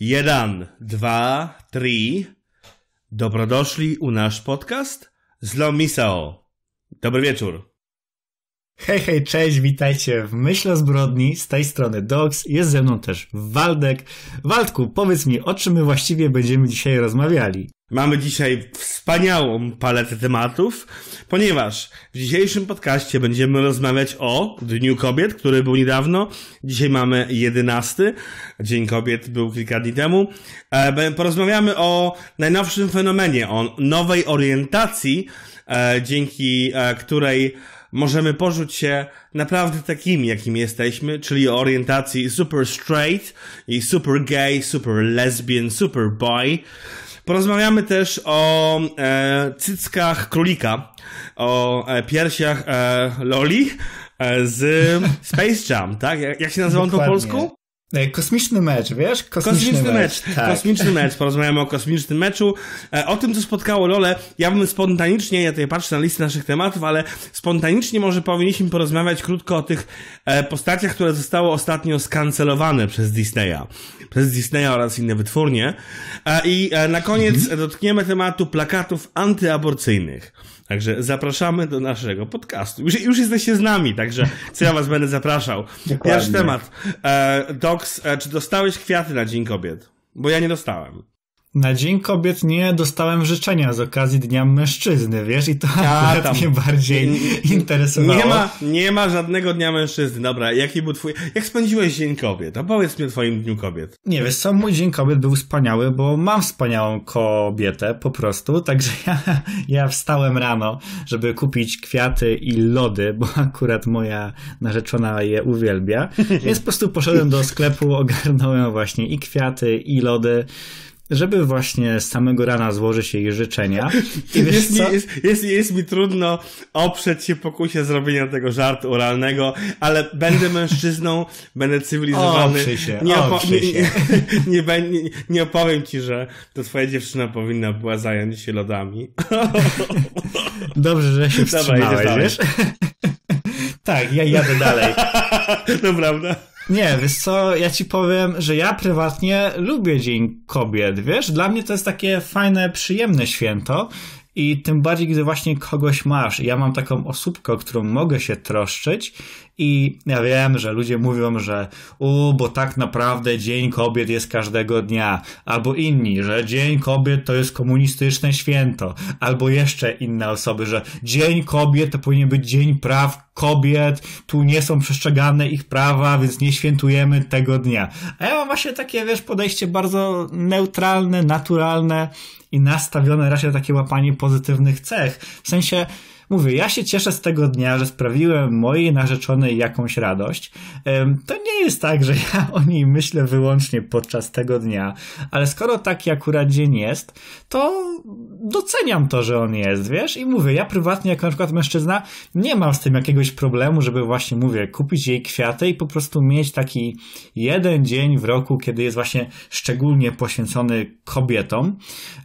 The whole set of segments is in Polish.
Jeden, dwa, trzy. Dobrodoszli u nasz podcast z Lomisao. Dobry wieczór. Hej, hej, cześć, witajcie w Myśl o Zbrodni, z tej strony Dogs, jest ze mną też Waldek. Waldku, powiedz mi, o czym my właściwie będziemy dzisiaj rozmawiali? Mamy dzisiaj wspaniałą paletę tematów, ponieważ w dzisiejszym podcaście będziemy rozmawiać o Dniu Kobiet, który był niedawno. Dzisiaj mamy 11. Dzień Kobiet był kilka dni temu. E, porozmawiamy o najnowszym fenomenie, o nowej orientacji, e, dzięki e, której możemy porzuć się naprawdę takimi, jakimi jesteśmy, czyli o orientacji super straight i super gay, super lesbian, super boy. Porozmawiamy też o e, cyckach królika, o e, piersiach e, Loli e, z Space Jam, tak? Jak, jak się nazywa on po polsku? E, kosmiczny mecz, wiesz? Kosmiczny, kosmiczny mecz. mecz. Tak. Kosmiczny mecz. Porozmawiamy o kosmicznym meczu. E, o tym, co spotkało Lole. Ja bym spontanicznie, ja tutaj patrzę na listę naszych tematów, ale spontanicznie może powinniśmy porozmawiać krótko o tych e, postaciach, które zostały ostatnio skancelowane przez Disneya. Przez Disneya oraz inne wytwórnie. I na koniec mhm. dotkniemy tematu plakatów antyaborcyjnych. Także zapraszamy do naszego podcastu. Już, już jesteście z nami, także co ja was będę zapraszał. Pierwszy temat. E, Docs, e, czy dostałeś kwiaty na Dzień Kobiet? Bo ja nie dostałem. Na Dzień Kobiet nie dostałem życzenia z okazji Dnia Mężczyzny, wiesz? I to akurat mnie bardziej interesowało. Nie ma, nie ma żadnego Dnia Mężczyzny. Dobra, jaki był twój... Jak spędziłeś Dzień Kobiet? Opowiedz mi o twoim Dniu Kobiet. Nie, wiesz co? Mój Dzień Kobiet był wspaniały, bo mam wspaniałą kobietę po prostu, także ja, ja wstałem rano, żeby kupić kwiaty i lody, bo akurat moja narzeczona je uwielbia, więc po prostu poszedłem do sklepu, ogarnąłem właśnie i kwiaty, i lody, żeby właśnie z samego rana złożyć jej życzenia. I wiesz, jest, co? Mi, jest, jest, jest mi trudno oprzeć się pokusie zrobienia tego żartu oralnego, ale będę mężczyzną, będę cywilizowany. się, nie, opo- nie, nie, nie, nie, nie opowiem ci, że to twoja dziewczyna powinna była zająć się lodami. Dobrze, że się wstrzymałeś, Dawaj, wiesz? tak, ja jadę dalej. Naprawdę. Nie, wiesz co, ja ci powiem, że ja prywatnie lubię Dzień Kobiet, wiesz? Dla mnie to jest takie fajne, przyjemne święto i tym bardziej, gdy właśnie kogoś masz. Ja mam taką osóbkę, o którą mogę się troszczyć i ja wiem, że ludzie mówią, że u, bo tak naprawdę Dzień Kobiet jest każdego dnia, albo inni, że Dzień Kobiet to jest komunistyczne święto, albo jeszcze inne osoby, że Dzień Kobiet to powinien być Dzień Praw Kobiet, tu nie są przestrzegane ich prawa, więc nie świętujemy tego dnia. A ja mam właśnie takie, wiesz, podejście bardzo neutralne, naturalne i nastawione raczej na takie łapanie pozytywnych cech. W sensie, Mówię, ja się cieszę z tego dnia, że sprawiłem mojej narzeczonej jakąś radość. To nie jest tak, że ja o niej myślę wyłącznie podczas tego dnia, ale skoro taki akurat dzień jest, to doceniam to, że on jest, wiesz? I mówię, ja prywatnie, jako na przykład mężczyzna, nie mam z tym jakiegoś problemu, żeby właśnie, mówię, kupić jej kwiaty i po prostu mieć taki jeden dzień w roku, kiedy jest właśnie szczególnie poświęcony kobietom.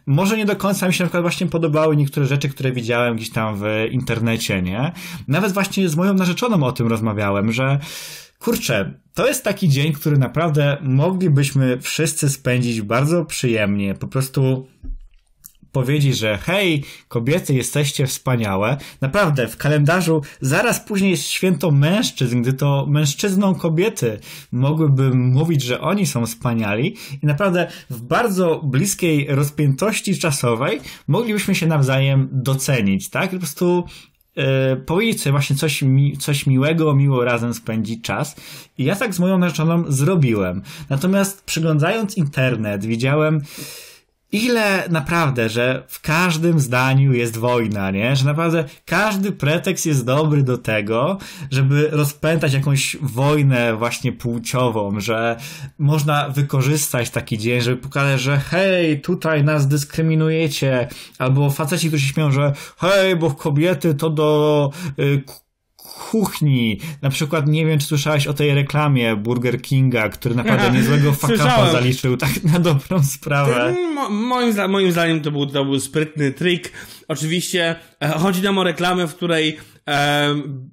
Może nie do końca mi się na przykład właśnie podobały niektóre rzeczy, które widziałem gdzieś tam w internecie, nie? Nawet właśnie z moją narzeczoną o tym rozmawiałem, że kurczę, to jest taki dzień, który naprawdę moglibyśmy wszyscy spędzić bardzo przyjemnie, po prostu powiedzieć, że hej, kobiety, jesteście wspaniałe. Naprawdę, w kalendarzu zaraz później jest święto mężczyzn, gdy to mężczyzną kobiety mogłyby mówić, że oni są wspaniali i naprawdę w bardzo bliskiej rozpiętości czasowej moglibyśmy się nawzajem docenić, tak? I po prostu Yy, powiedzieć sobie właśnie coś, mi, coś miłego, miło razem spędzić czas. I ja tak z moją narzeczoną zrobiłem. Natomiast przyglądając internet, widziałem ile naprawdę, że w każdym zdaniu jest wojna, nie? Że naprawdę każdy pretekst jest dobry do tego, żeby rozpętać jakąś wojnę właśnie płciową, że można wykorzystać taki dzień, żeby pokazać, że hej, tutaj nas dyskryminujecie, albo faceci, którzy się śmieją, że hej, bo kobiety to do y, kuchni. Na przykład nie wiem, czy słyszałeś o tej reklamie Burger Kinga, który naprawdę niezłego fakapa zaliczył tak na dobrą sprawę. Mm, moim, zda, moim zdaniem to był, to był sprytny trik. Oczywiście e, chodzi nam o reklamę, w której e,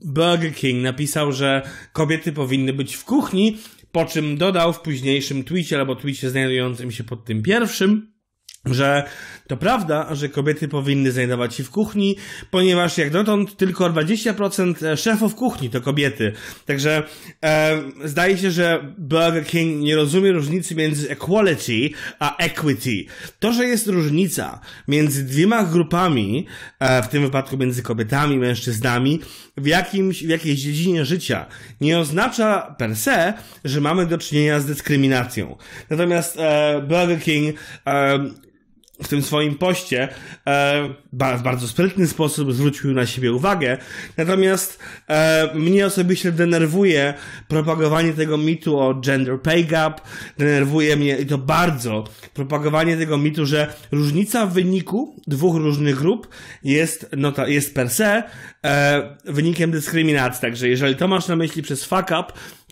Burger King napisał, że kobiety powinny być w kuchni, po czym dodał w późniejszym twicie albo tweetie znajdującym się pod tym pierwszym, że to prawda, że kobiety powinny znajdować się w kuchni, ponieważ jak dotąd tylko 20% e, szefów kuchni to kobiety. Także e, zdaje się, że Burger King nie rozumie różnicy między equality a equity. To, że jest różnica między dwiema grupami, e, w tym wypadku między kobietami i mężczyznami, w, jakimś, w jakiejś dziedzinie życia, nie oznacza per se, że mamy do czynienia z dyskryminacją. Natomiast e, Burger King e, w tym swoim poście e, w bardzo sprytny sposób zwrócił na siebie uwagę. Natomiast e, mnie osobiście denerwuje propagowanie tego mitu o gender pay gap, denerwuje mnie i to bardzo propagowanie tego mitu, że różnica w wyniku dwóch różnych grup jest, no to jest per se e, wynikiem dyskryminacji. Także jeżeli to masz na myśli przez fuck up,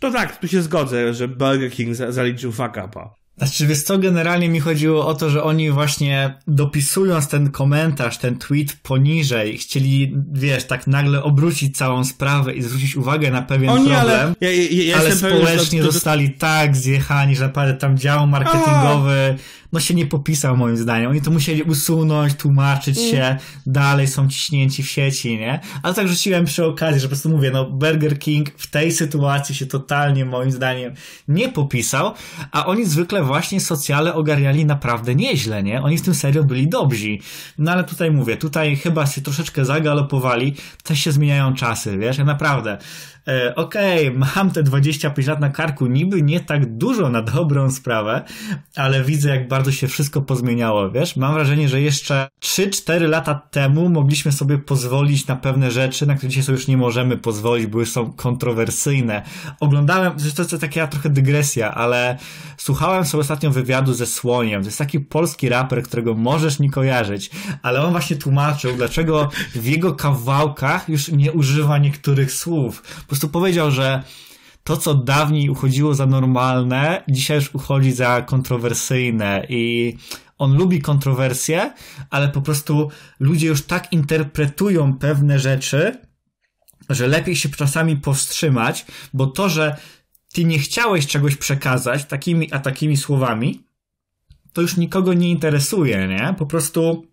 to tak, tu się zgodzę, że Burger King zaliczył fuck upa. Znaczy, wiesz co, generalnie mi chodziło o to, że oni właśnie dopisując ten komentarz, ten tweet poniżej, chcieli, wiesz, tak nagle obrócić całą sprawę i zwrócić uwagę na pewien oni, problem, ale, ja, ja, ja ale społecznie pewien, że... zostali tak zjechani, że naprawdę tam dział marketingowy no się nie popisał moim zdaniem. Oni to musieli usunąć, tłumaczyć mm. się, dalej są ciśnięci w sieci, nie? Ale tak rzuciłem przy okazji, że po prostu mówię, no Burger King w tej sytuacji się totalnie moim zdaniem nie popisał, a oni zwykle właśnie socjale ogarniali naprawdę nieźle, nie? Oni w tym serio byli dobrzy. No ale tutaj mówię, tutaj chyba się troszeczkę zagalopowali, też się zmieniają czasy, wiesz? Ja naprawdę E, okej, okay, mam te 25 lat na karku, niby nie tak dużo na dobrą sprawę, ale widzę, jak bardzo się wszystko pozmieniało, wiesz? Mam wrażenie, że jeszcze 3-4 lata temu mogliśmy sobie pozwolić na pewne rzeczy, na które dzisiaj sobie już nie możemy pozwolić, bo już są kontrowersyjne. Oglądałem, to jest taka trochę dygresja, ale słuchałem sobie ostatnio wywiadu ze Słoniem. To jest taki polski raper, którego możesz nie kojarzyć, ale on właśnie tłumaczył, dlaczego w jego kawałkach już nie używa niektórych słów. Po prostu powiedział, że to, co dawniej uchodziło za normalne, dzisiaj już uchodzi za kontrowersyjne i on lubi kontrowersje, ale po prostu ludzie już tak interpretują pewne rzeczy, że lepiej się czasami powstrzymać, bo to, że ty nie chciałeś czegoś przekazać takimi a takimi słowami, to już nikogo nie interesuje, nie? Po prostu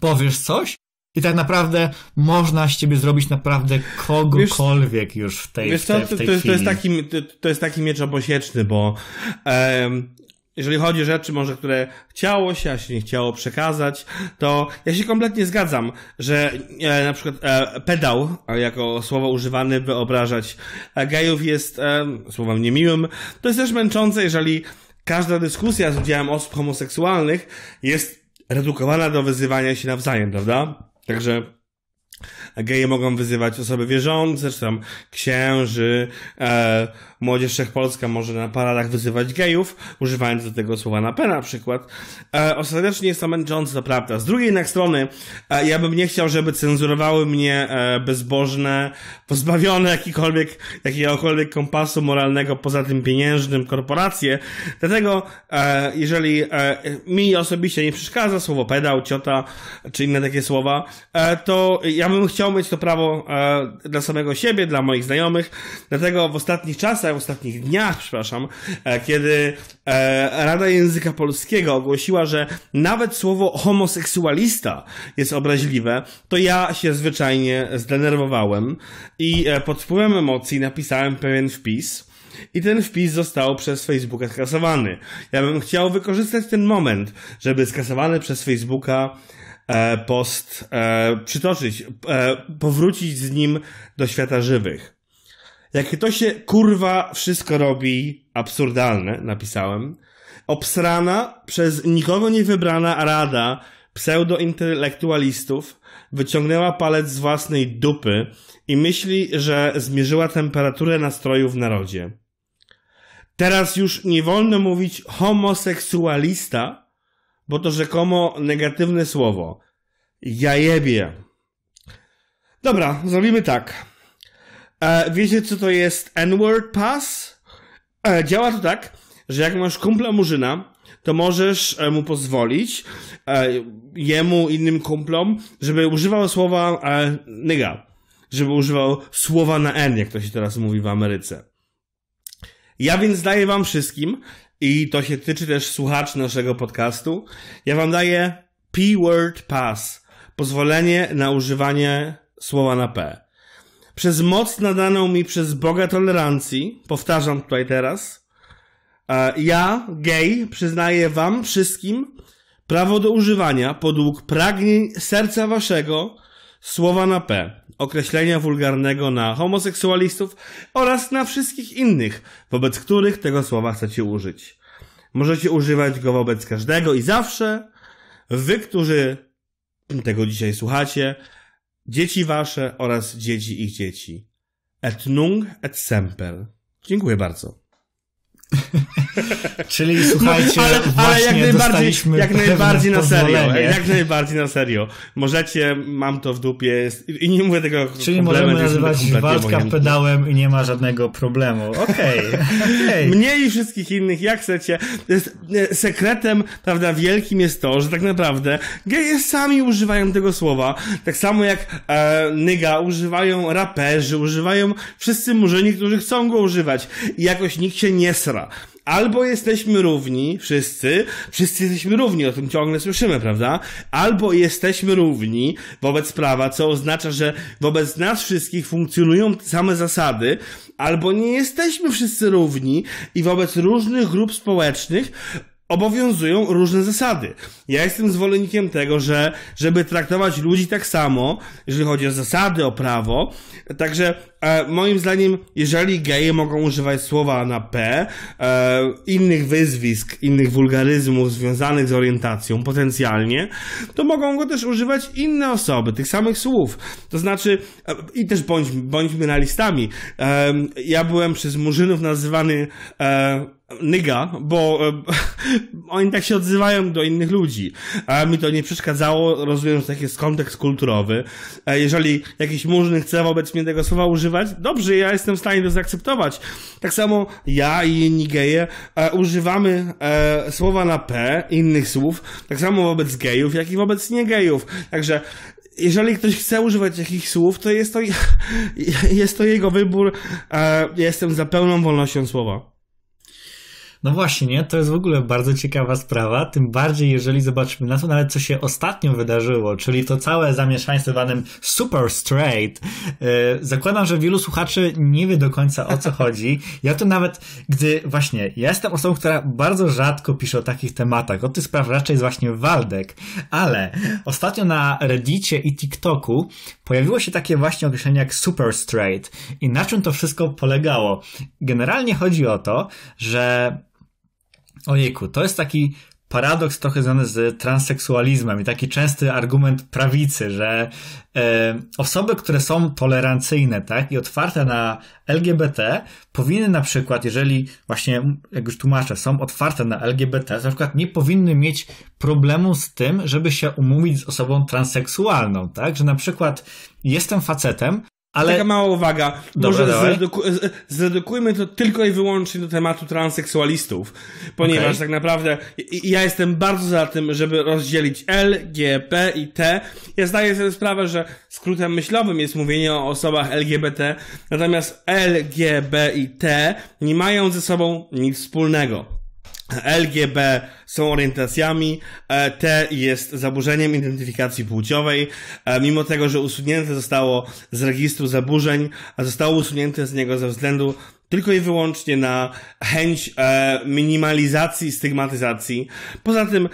powiesz coś i tak naprawdę można z ciebie zrobić naprawdę kogokolwiek wiesz, już w tej, wiesz, w te, w tej to, jest, to, jest taki, to jest taki miecz obosieczny, bo um, jeżeli chodzi o rzeczy może, które chciało się, a się nie chciało przekazać, to ja się kompletnie zgadzam, że e, na przykład e, pedał, jako słowo używane, by obrażać e, gejów jest e, słowem niemiłym. To jest też męczące, jeżeli każda dyskusja z udziałem osób homoseksualnych jest redukowana do wyzywania się nawzajem, prawda? Także geje mogą wyzywać osoby wierzące, czy tam księży, e, Młodzież Wszechpolska może na paradach wyzywać gejów, używając do tego słowa na P na przykład. E, ostatecznie jest to męczące, prawda. Z drugiej jednak strony, e, ja bym nie chciał, żeby cenzurowały mnie e, bezbożne, pozbawione jakikolwiek, jakiegokolwiek kompasu moralnego poza tym pieniężnym korporacje. Dlatego, e, jeżeli e, mi osobiście nie przeszkadza słowo pedał, ciota, czy inne takie słowa, e, to ja bym chciał mieć to prawo e, dla samego siebie, dla moich znajomych. Dlatego w ostatnich czasach w ostatnich dniach, przepraszam, e, kiedy e, Rada Języka Polskiego ogłosiła, że nawet słowo homoseksualista jest obraźliwe, to ja się zwyczajnie zdenerwowałem i e, pod wpływem emocji napisałem pewien wpis. I ten wpis został przez Facebooka skasowany. Ja bym chciał wykorzystać ten moment, żeby skasowany przez Facebooka post przytoczyć, powrócić z nim do świata żywych. Jakie to się kurwa wszystko robi absurdalne, napisałem. Obsrana przez nikogo nie wybrana rada pseudointelektualistów wyciągnęła palec z własnej dupy i myśli, że zmierzyła temperaturę nastroju w narodzie. Teraz już nie wolno mówić homoseksualista, bo to rzekomo negatywne słowo. Ja jebie. Dobra, zrobimy tak. E, wiecie, co to jest N-word pass? E, działa to tak, że jak masz kumpla murzyna, to możesz e, mu pozwolić, jemu, innym kumplom, żeby używał słowa nigga. Żeby używał słowa na N, jak to się teraz mówi w Ameryce. Ja więc daję wam wszystkim, i to się tyczy też słuchaczy naszego podcastu, ja wam daję P-word pass. Pozwolenie na używanie słowa na P przez moc nadaną mi przez Boga tolerancji, powtarzam tutaj teraz, e, ja, gej, przyznaję wam wszystkim prawo do używania podług pragnień serca waszego słowa na P, określenia wulgarnego na homoseksualistów oraz na wszystkich innych, wobec których tego słowa chcecie użyć. Możecie używać go wobec każdego i zawsze. Wy, którzy tego dzisiaj słuchacie, dzieci wasze oraz dzieci ich dzieci. Et nung et semper. Dziękuję bardzo. Czyli słuchajcie, no, ale, ale jak najbardziej, jak najbardziej na serio. Jak najbardziej na serio. Możecie, mam to w dupie i nie mówię tego Czyli możemy nazywać walka pedałem i nie ma żadnego problemu. Okej. Okay. okay. Mnie wszystkich innych, jak chcecie. E, sekretem, prawda, wielkim jest to, że tak naprawdę geje sami używają tego słowa. Tak samo jak e, nyga używają raperzy, używają wszyscy murzyni, którzy chcą go używać. I jakoś nikt się nie sra. Albo jesteśmy równi, wszyscy, wszyscy jesteśmy równi, o tym ciągle słyszymy, prawda? Albo jesteśmy równi wobec prawa, co oznacza, że wobec nas wszystkich funkcjonują same zasady, albo nie jesteśmy wszyscy równi i wobec różnych grup społecznych obowiązują różne zasady. Ja jestem zwolennikiem tego, że żeby traktować ludzi tak samo, jeżeli chodzi o zasady, o prawo. Także e, moim zdaniem, jeżeli geje mogą używać słowa na P, e, innych wyzwisk, innych wulgaryzmów związanych z orientacją potencjalnie, to mogą go też używać inne osoby, tych samych słów. To znaczy, e, i też bądź, bądźmy realistami. E, ja byłem przez Murzynów nazywany e, Nyga, bo e, oni tak się odzywają do innych ludzi. A mi to nie przeszkadzało, rozumiem, że taki jest kontekst kulturowy. E, jeżeli jakiś mużny chce wobec mnie tego słowa używać, dobrze, ja jestem w stanie to zaakceptować. Tak samo ja i inni geje e, używamy słowa na P, innych słów, tak samo wobec gejów, jak i wobec niegejów. Także jeżeli ktoś chce używać jakichś słów, to jest to, jest to jego wybór. jestem za pełną wolnością słowa. No właśnie, nie? to jest w ogóle bardzo ciekawa sprawa, tym bardziej jeżeli zobaczymy na to nawet co się ostatnio wydarzyło, czyli to całe zamieszanie z panem Super Straight. E, zakładam, że wielu słuchaczy nie wie do końca o co chodzi. Ja to nawet, gdy właśnie, ja jestem osobą, która bardzo rzadko pisze o takich tematach, o tych spraw raczej jest właśnie Waldek, ale ostatnio na Reddicie i TikToku pojawiło się takie właśnie określenie jak Super Straight i na czym to wszystko polegało? Generalnie chodzi o to, że Ojejku, to jest taki paradoks trochę związany z transseksualizmem i taki częsty argument prawicy, że e, osoby, które są tolerancyjne tak, i otwarte na LGBT, powinny na przykład, jeżeli właśnie, jak już tłumaczę, są otwarte na LGBT, na przykład nie powinny mieć problemu z tym, żeby się umówić z osobą transseksualną, tak, że na przykład jestem facetem, ale... Taka mała uwaga. Dobra, Może zreduku zredukujmy to tylko i wyłącznie do tematu transseksualistów, ponieważ okay. tak naprawdę ja jestem bardzo za tym, żeby rozdzielić L, G, P i T. Ja zdaję sobie sprawę, że skrótem myślowym jest mówienie o osobach LGBT, natomiast L, G, B i T nie mają ze sobą nic wspólnego. LGB są orientacjami, e, T jest zaburzeniem identyfikacji płciowej, e, mimo tego, że usunięte zostało z registru zaburzeń, a zostało usunięte z niego ze względu tylko i wyłącznie na chęć e, minimalizacji stygmatyzacji. Poza tym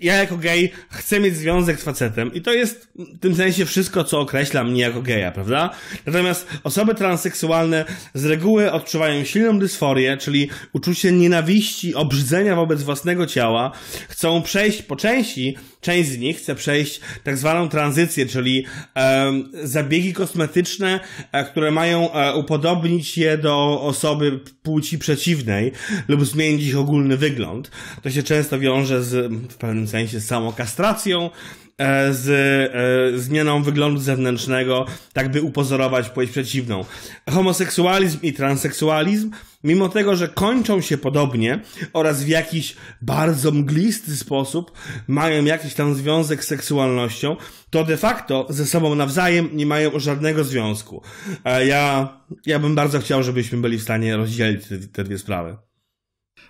ja jako gej chcę mieć związek z facetem i to jest w tym sensie wszystko, co określa mnie jako geja, prawda? Natomiast osoby transseksualne z reguły odczuwają silną dysforię, czyli uczucie nienawiści, obrzydzenia wobec własnego ciała, chcą przejść po części część z nich chce przejść tak zwaną tranzycję, czyli e, zabiegi kosmetyczne, e, które mają e, upodobnić je do osoby płci przeciwnej lub zmienić ich ogólny wygląd. To się często wiąże z, w pewnym sensie, z samokastracją, E, z e, zmianą wyglądu zewnętrznego, tak by upozorować płeć przeciwną. Homoseksualizm i transseksualizm, mimo tego, że kończą się podobnie oraz w jakiś bardzo mglisty sposób mają jakiś tam związek z seksualnością, to de facto ze sobą nawzajem nie mają żadnego związku. E, ja, ja bym bardzo chciał, żebyśmy byli w stanie rozdzielić te, te dwie sprawy.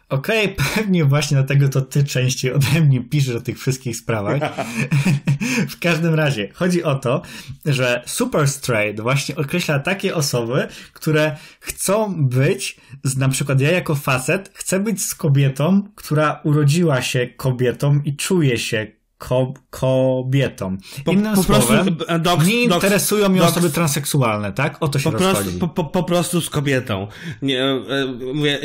Okej, okay, pewnie właśnie dlatego to ty częściej ode mnie piszesz o tych wszystkich sprawach. w każdym razie, chodzi o to, że Super Straight właśnie określa takie osoby, które chcą być, na przykład ja jako facet, chcę być z kobietą, która urodziła się kobietą i czuje się ko kobietom. Po, Innym po słowem, prostu, e, doks, nie interesują mnie osoby transseksualne, tak? O to się po prostu, po, po, po, prostu z kobietą. Nie, e, mówię,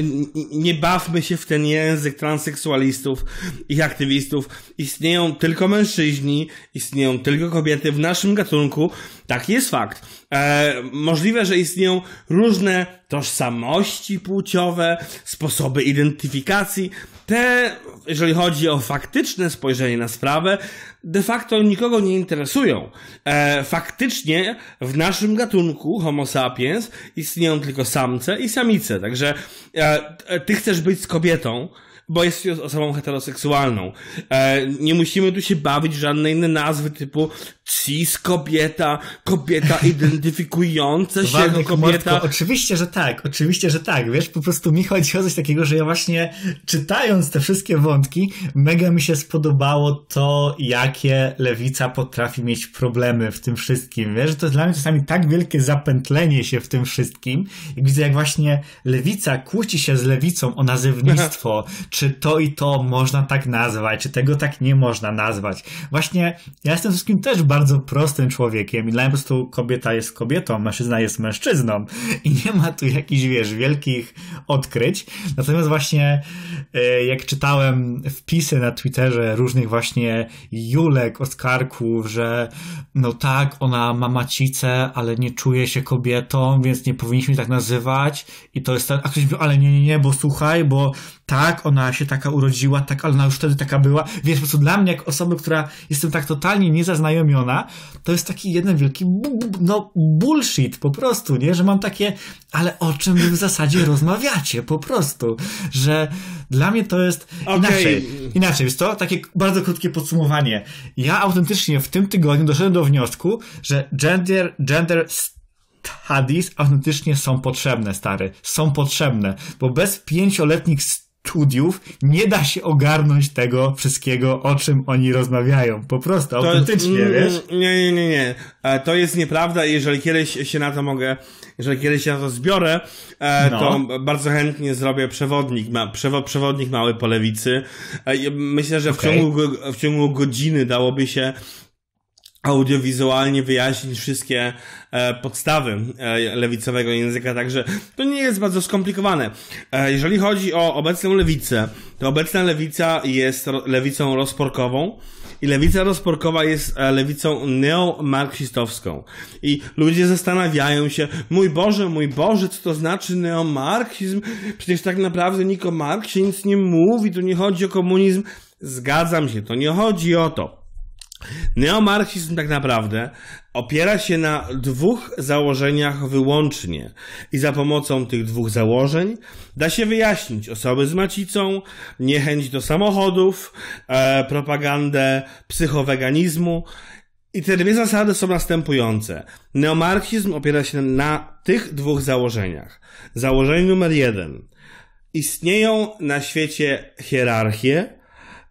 nie bawmy się w ten język transseksualistów i aktywistów. Istnieją tylko mężczyźni, istnieją tylko kobiety w naszym gatunku. Tak jest fakt. E, możliwe, że istnieją różne tożsamości płciowe, sposoby identyfikacji. Te, jeżeli chodzi o faktyczne spojrzenie na sprawę, de facto nikogo nie interesują. E, faktycznie w naszym gatunku Homo sapiens istnieją tylko samce i samice. Także e, ty chcesz być z kobietą, bo jest osobą heteroseksualną. E, nie musimy tu się bawić żadnej innej nazwy typu cis kobieta, kobieta identyfikująca się jako kobieta. Mordko, oczywiście, że tak, oczywiście, że tak. Wiesz, po prostu mi chodzi o coś takiego, że ja właśnie czytając te wszystkie wątki, mega mi się spodobało to, jakie lewica potrafi mieć problemy w tym wszystkim. Wiesz, to jest dla mnie czasami tak wielkie zapętlenie się w tym wszystkim. Jak widzę, jak właśnie lewica kłóci się z lewicą o nazewnictwo, czy czy to i to można tak nazwać, czy tego tak nie można nazwać. Właśnie ja jestem wszystkim też bardzo prostym człowiekiem i dla mnie po prostu kobieta jest kobietą, mężczyzna jest mężczyzną i nie ma tu jakichś, wiesz, wielkich odkryć. Natomiast właśnie e, jak czytałem wpisy na Twitterze różnych właśnie Julek, Oskarków, że no tak, ona ma macicę, ale nie czuje się kobietą, więc nie powinniśmy tak nazywać i to jest tak, a ktoś ale nie, nie, nie, bo słuchaj, bo tak, ona się taka urodziła, tak, ale ona już wtedy taka była. Więc po prostu dla mnie, jak osoby, która jestem tak totalnie niezaznajomiona, to jest taki jeden wielki no, bullshit po prostu, nie? Że mam takie, ale o czym wy w zasadzie rozmawiacie po prostu, że dla mnie to jest okay. inaczej. Inaczej, jest to takie bardzo krótkie podsumowanie. Ja autentycznie w tym tygodniu doszedłem do wniosku, że gender, gender studies autentycznie są potrzebne, stary. Są potrzebne, bo bez pięcioletnich studiów studiów nie da się ogarnąć tego wszystkiego, o czym oni rozmawiają. Po prostu, to, autentycznie, mm, wiesz? Mm, nie, nie, nie, nie. E, to jest nieprawda jeżeli kiedyś się na to mogę, jeżeli kiedyś się na to zbiorę, e, no. to bardzo chętnie zrobię przewodnik, przewo, przewodnik mały po lewicy. E, myślę, że w, ciągu, w ciągu godziny dałoby się audiowizualnie wyjaśnić wszystkie e, podstawy e, lewicowego języka, także to nie jest bardzo skomplikowane. E, jeżeli chodzi o obecną lewicę, to obecna lewica jest ro, lewicą rozporkową i lewica rozporkowa jest e, lewicą neomarksistowską. I ludzie zastanawiają się, mój Boże, mój Boże, co to znaczy neomarksizm? Przecież tak naprawdę niko o nic nie mówi, tu nie chodzi o komunizm. Zgadzam się, to nie chodzi o to. Neomarksizm tak naprawdę opiera się na dwóch założeniach wyłącznie i za pomocą tych dwóch założeń da się wyjaśnić osoby z macicą, niechęć do samochodów, e, propagandę psychoweganizmu i te dwie zasady są następujące. Neomarksizm opiera się na tych dwóch założeniach. Założenie numer jeden. Istnieją na świecie hierarchie,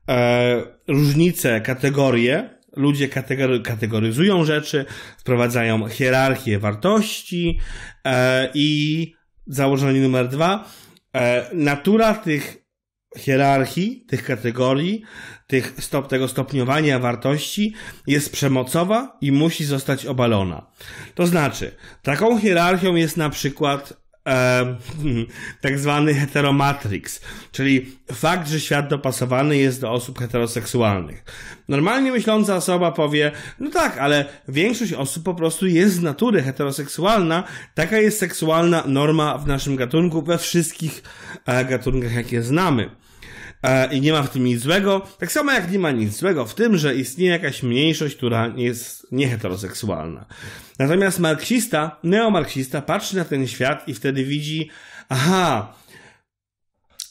e, różnice, kategorie, ludzie kategory, kategoryzują rzeczy, wprowadzają hierarchię wartości e, i założenie numer dwa, e, natura tych hierarchii, tych kategorii, tych stop, tego stopniowania wartości jest przemocowa i musi zostać obalona. To znaczy, taką hierarchią jest na przykład tak zwany heteromatrix, czyli fakt, że świat dopasowany jest do osób heteroseksualnych. Normalnie myśląca osoba powie, no tak, ale większość osób po prostu jest z natury heteroseksualna, taka jest seksualna norma w naszym gatunku, we wszystkich e, gatunkach, jakie znamy. E, i nie ma w tym nic złego. Tak samo jak nie ma nic złego w tym, że istnieje jakaś mniejszość, która jest nieheteroseksualna. Natomiast marksista, neomarksista patrzy na ten świat i wtedy widzi, aha,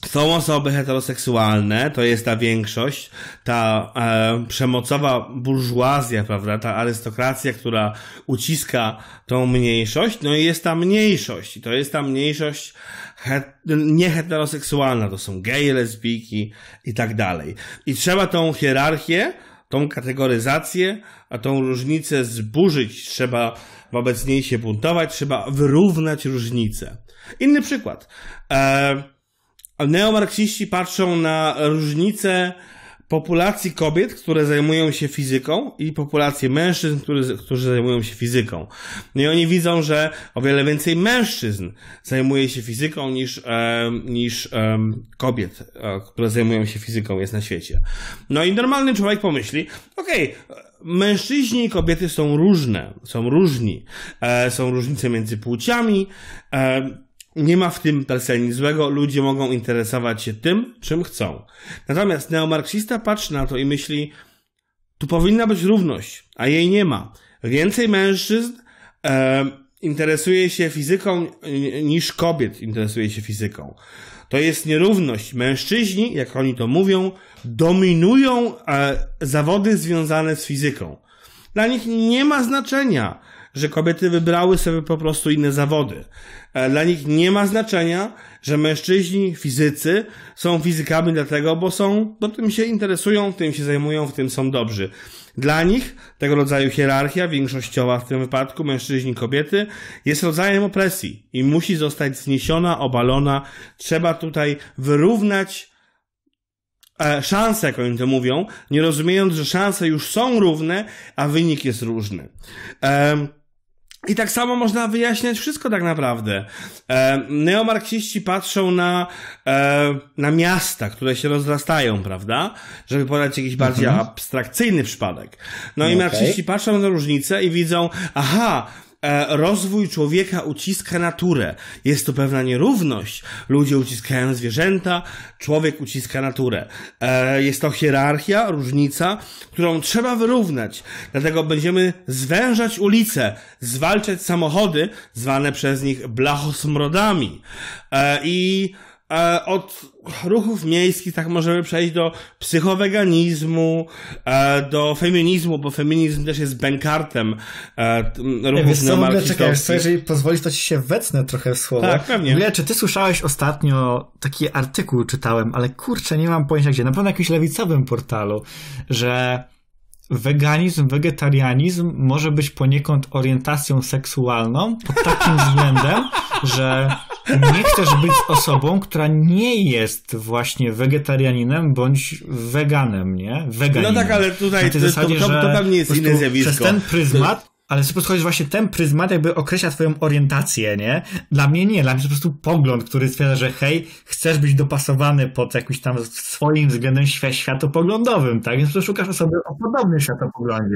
są osoby heteroseksualne, to jest ta większość, ta e, przemocowa burżuazja, prawda, ta arystokracja, która uciska tą mniejszość, no i jest ta mniejszość, i to jest ta mniejszość het, nieheteroseksualna, to są geje, lesbijki i tak dalej. I trzeba tą hierarchię, tą kategoryzację, a tą różnicę zburzyć, trzeba wobec niej się buntować, trzeba wyrównać różnice. Inny przykład. E, neomarksiści patrzą na różnicę populacji kobiet, które zajmują się fizyką i populacji mężczyzn, który, którzy zajmują się fizyką. No i oni widzą, że o wiele więcej mężczyzn zajmuje się fizyką niż, e, niż e, kobiet, e, które zajmują się fizyką jest na świecie. No i normalny człowiek pomyśli, okej, okay, mężczyźni i kobiety są różne, są różni, e, są różnice między płciami, e, nie ma w tym presja nic złego, ludzie mogą interesować się tym, czym chcą. Natomiast neomarksista patrzy na to i myśli, tu powinna być równość, a jej nie ma. Więcej mężczyzn e, interesuje się fizyką e, niż kobiet interesuje się fizyką. To jest nierówność. Mężczyźni, jak oni to mówią, dominują e, zawody związane z fizyką. Dla nich nie ma znaczenia, że kobiety wybrały sobie po prostu inne zawody. E, dla nich nie ma znaczenia, że mężczyźni, fizycy są fizykami dlatego, bo są, bo tym się interesują, tym się zajmują, w tym są dobrzy. Dla nich tego rodzaju hierarchia, większościowa w tym wypadku mężczyźni, kobiety, jest rodzajem opresji i musi zostać zniesiona, obalona. Trzeba tutaj wyrównać e, szanse, jak oni to mówią, nie rozumiejąc, że szanse już są równe, a wynik jest różny. Ehm. I tak samo można wyjaśniać wszystko tak naprawdę. E, neomarksiści patrzą na, e, na miasta, które się rozrastają, prawda? Żeby podać jakiś bardziej mm -hmm. abstrakcyjny przypadek. No, no i okay. marksiści patrzą na różnice i widzą, aha, E, rozwój człowieka uciska naturę. Jest to pewna nierówność. Ludzie uciskają zwierzęta, człowiek uciska naturę. E, jest to hierarchia, różnica, którą trzeba wyrównać. Dlatego będziemy zwężać ulice, zwalczać samochody, zwane przez nich blachosmrodami. E, I e, od ruchów miejskich tak możemy przejść do psychoweganizmu, e, do feminizmu, bo feminizm też jest bękartem e, ruchów neomarksistowskich. jeżeli pozwolisz, to ci się wecnę trochę w słowo. Tak, pewnie. Mówię, czy ty słyszałeś ostatnio, taki artykuł czytałem, ale kurczę, nie mam pojęcia gdzie, na pewno na jakimś lewicowym portalu, że weganizm, wegetarianizm może być poniekąd orientacją seksualną pod takim względem, że nie chcesz być osobą, która nie jest właśnie wegetarianinem bądź weganem, nie? Weganinem. No tak, ale tutaj to, zasadzie, to, to, to, to pewnie jest inne zjawisko. Przez ten pryzmat ale po prostu właśnie ten pryzmat jakby określa twoją orientację, nie? Dla mnie nie, dla mnie to po prostu pogląd, który stwierdza, że hej, chcesz być dopasowany pod jakimś tam swoim względem światopoglądowym, tak? Więc po prostu szukasz osoby o podobnym światopoglądzie.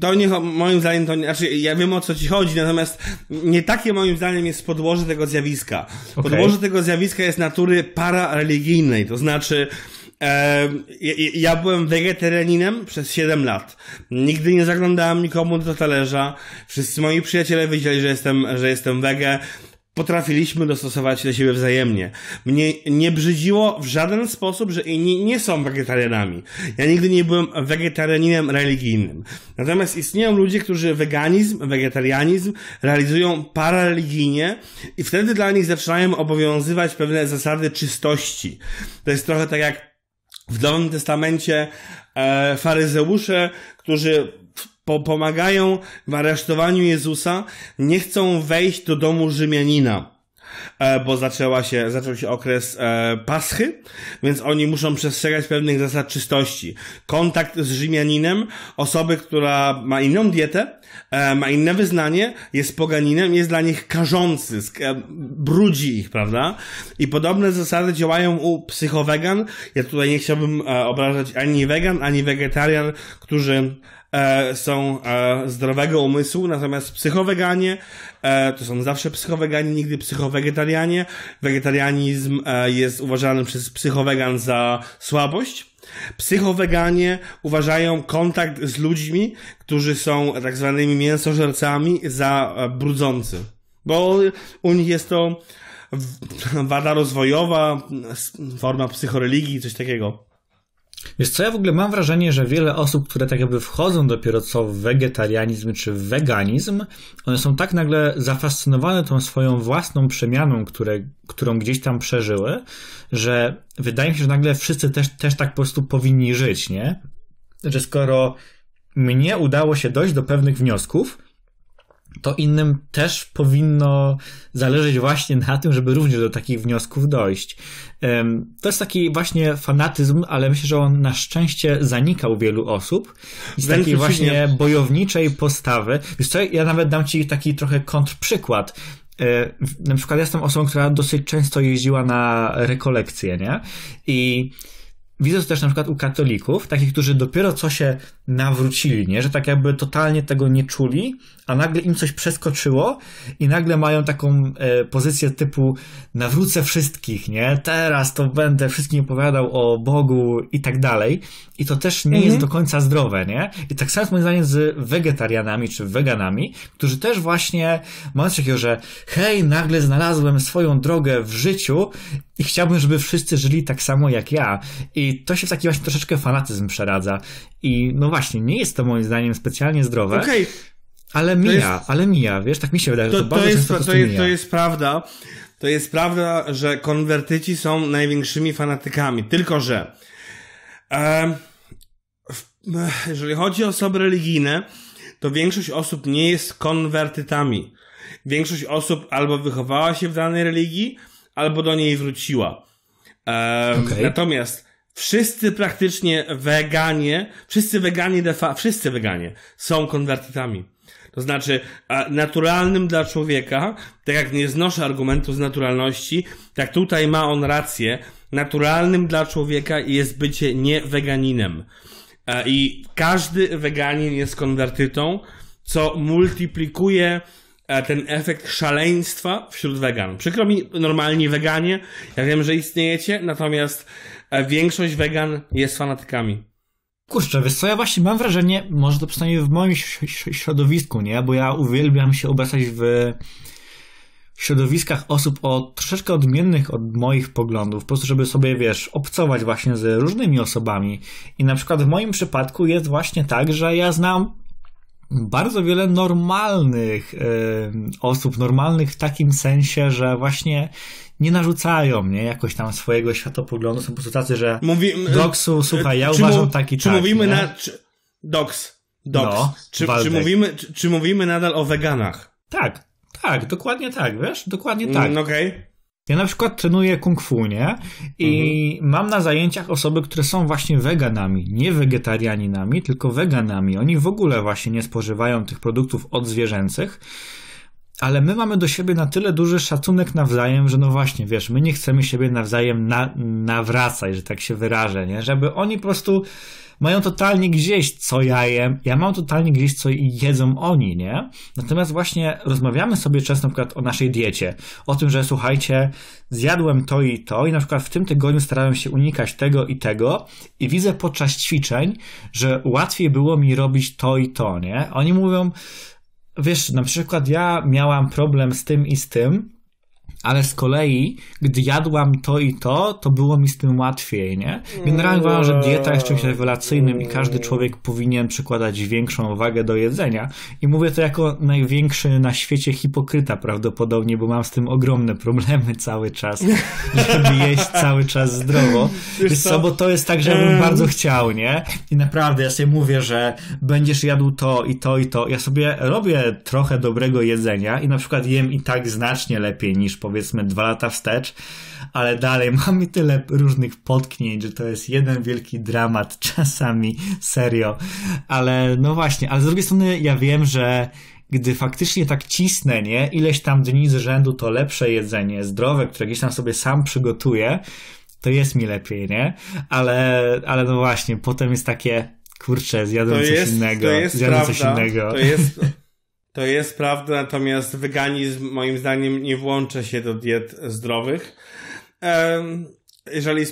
To nie, moim zdaniem to, nie, znaczy ja wiem o co ci chodzi, natomiast nie takie moim zdaniem jest podłoże tego zjawiska. Podłoże okay. tego zjawiska jest natury parareligijnej, to znaczy ja byłem wegetarianinem przez 7 lat. Nigdy nie zaglądałem nikomu do talerza. Wszyscy moi przyjaciele wiedzieli, że jestem, że jestem wege. Potrafiliśmy dostosować się do siebie wzajemnie. Mnie nie brzydziło w żaden sposób, że inni nie są wegetarianami. Ja nigdy nie byłem wegetarianinem religijnym. Natomiast istnieją ludzie, którzy weganizm, wegetarianizm realizują parareligijnie i wtedy dla nich zaczynają obowiązywać pewne zasady czystości. To jest trochę tak jak w Nowym Testamencie e, faryzeusze, którzy po pomagają w aresztowaniu Jezusa, nie chcą wejść do domu Rzymianina. E, bo zaczęła się, zaczął się okres e, paschy, więc oni muszą przestrzegać pewnych zasad czystości. Kontakt z Rzymianinem, osoby, która ma inną dietę, e, ma inne wyznanie, jest poganinem, jest dla nich karzący, brudzi ich, prawda? I podobne zasady działają u psychowegan. Ja tutaj nie chciałbym obrażać ani wegan, ani wegetarian, którzy są zdrowego umysłu, natomiast psychoweganie E, to są zawsze psychoweganie, nigdy psychowegetarianie. Wegetarianizm e, jest uważany przez psychowegan za słabość. Psychoweganie uważają kontakt z ludźmi, którzy są tak zwanymi mięsożercami za e, brudzący. Bo u nich jest to wada rozwojowa, forma psychoreligii, coś takiego. Wiesz co, ja w ogóle mam wrażenie, że wiele osób, które tak jakby wchodzą dopiero co w wegetarianizm czy w weganizm, one są tak nagle zafascynowane tą swoją własną przemianą, które, którą gdzieś tam przeżyły, że wydaje mi się, że nagle wszyscy też, też tak po prostu powinni żyć, nie? Że skoro mnie udało się dojść do pewnych wniosków, to innym też powinno zależeć właśnie na tym, żeby również do takich wniosków dojść. To jest taki właśnie fanatyzm, ale myślę, że on na szczęście zanikał wielu osób z takiej właśnie bojowniczej postawy. Wiesz co, ja nawet dam ci taki trochę kontrprzykład. E, na przykład ja jestem osobą, która dosyć często jeździła na rekolekcje, nie? I widzę to też na przykład u katolików, takich, którzy dopiero co się nawrócili, nie? Że tak jakby totalnie tego nie czuli, a nagle im coś przeskoczyło i nagle mają taką e, pozycję typu nawrócę wszystkich, nie? Teraz to będę wszystkim opowiadał o Bogu i tak dalej. I to też nie mhm. jest do końca zdrowe, nie? I tak samo jest moim zdaniem z wegetarianami czy weganami, którzy też właśnie mają coś takiego, że hej, nagle znalazłem swoją drogę w życiu i chciałbym, żeby wszyscy żyli tak samo jak ja. I to się w taki właśnie troszeczkę fanatyzm przeradza. I no właśnie właśnie, nie jest to moim zdaniem specjalnie zdrowe. Okej. Okay. Ale mija, jest, ale mija, wiesz, tak mi się wydaje, to, że to, to bardzo jest, to, to, jest, to jest prawda, to jest prawda, że konwertyci są największymi fanatykami, tylko że e, w, jeżeli chodzi o osoby religijne, to większość osób nie jest konwertytami. Większość osób albo wychowała się w danej religii, albo do niej wróciła. E, okay. Natomiast Wszyscy praktycznie weganie, wszyscy weganie, defa, wszyscy weganie są konwertytami. To znaczy, naturalnym dla człowieka, tak jak nie znoszę argumentu z naturalności, tak tutaj ma on rację, naturalnym dla człowieka jest bycie nie weganinem. I każdy weganin jest konwertytą, co multiplikuje ten efekt szaleństwa wśród wegan. Przykro mi normalni weganie, ja wiem, że istniejecie, natomiast większość wegan jest fanatykami. Kurczę, wiesz co, ja właśnie mam wrażenie, może to przynajmniej w moim środowisku, nie? Bo ja uwielbiam się obracać w środowiskach osób o troszeczkę odmiennych od moich poglądów, po prostu żeby sobie, wiesz, obcować właśnie z różnymi osobami. I na przykład w moim przypadku jest właśnie tak, że ja znam bardzo wiele normalnych y, osób, normalnych w takim sensie, że właśnie nie narzucają mnie jakoś tam swojego światopoglądu, są po prostu tacy, że mówimy, Doksu, e, słuchaj, ja uważam mu... taki czy Mówimy nie? na... Czy... Doks. Doks. No, czy, czy, mówimy, czy, czy, mówimy nadal o weganach? Tak, tak, dokładnie tak, wiesz? Dokładnie tak. No, Okej. Okay. Ja na przykład trenuję kung fu, nie? I mhm. mam na zajęciach osoby, które są właśnie weganami, nie wegetarianinami, tylko weganami. Oni w ogóle właśnie nie spożywają tych produktów odzwierzęcych ale my mamy do siebie na tyle duży szacunek nawzajem, że no właśnie, wiesz, my nie chcemy siebie nawzajem na, nawracać, że tak się wyrażę, nie? Żeby oni po prostu mają totalnie gdzieś, co ja jem, ja mam totalnie gdzieś, co jedzą oni, nie? Natomiast właśnie rozmawiamy sobie często na przykład o naszej diecie, o tym, że słuchajcie, zjadłem to i to i na przykład w tym tygodniu starałem się unikać tego i tego i widzę podczas ćwiczeń, że łatwiej było mi robić to i to, nie? Oni mówią, wiesz, na przykład ja miałam problem z tym i z tym, ale z kolei, gdy jadłam to i to, to było mi z tym łatwiej, nie? Generalnie uważam, że dieta jest czymś rewelacyjnym i każdy człowiek powinien przykładać większą wagę do jedzenia. I mówię to jako największy na świecie hipokryta prawdopodobnie, bo mam z tym ogromne problemy cały czas, żeby jeść cały czas zdrowo. Wiesz co, bo to jest tak, że bym bardzo chciał, nie? I naprawdę, ja sobie mówię, że będziesz jadł to i to i to. Ja sobie robię trochę dobrego jedzenia i na przykład jem i tak znacznie lepiej niż po powiedzmy dwa lata wstecz, ale dalej mamy tyle różnych potknięć, że to jest jeden wielki dramat czasami, serio. Ale no właśnie, ale z drugiej strony ja wiem, że gdy faktycznie tak cisnę, nie, ileś tam dni z rzędu to lepsze jedzenie, zdrowe, które gdzieś tam sobie sam przygotuję, to jest mi lepiej, nie? Ale, ale no właśnie, potem jest takie, kurczę, zjadłem to coś jest, innego, to jest zjadłem prawda, coś innego. To jest, To jest prawda, natomiast weganizm moim zdaniem nie włącza się do diet zdrowych. Jeżeli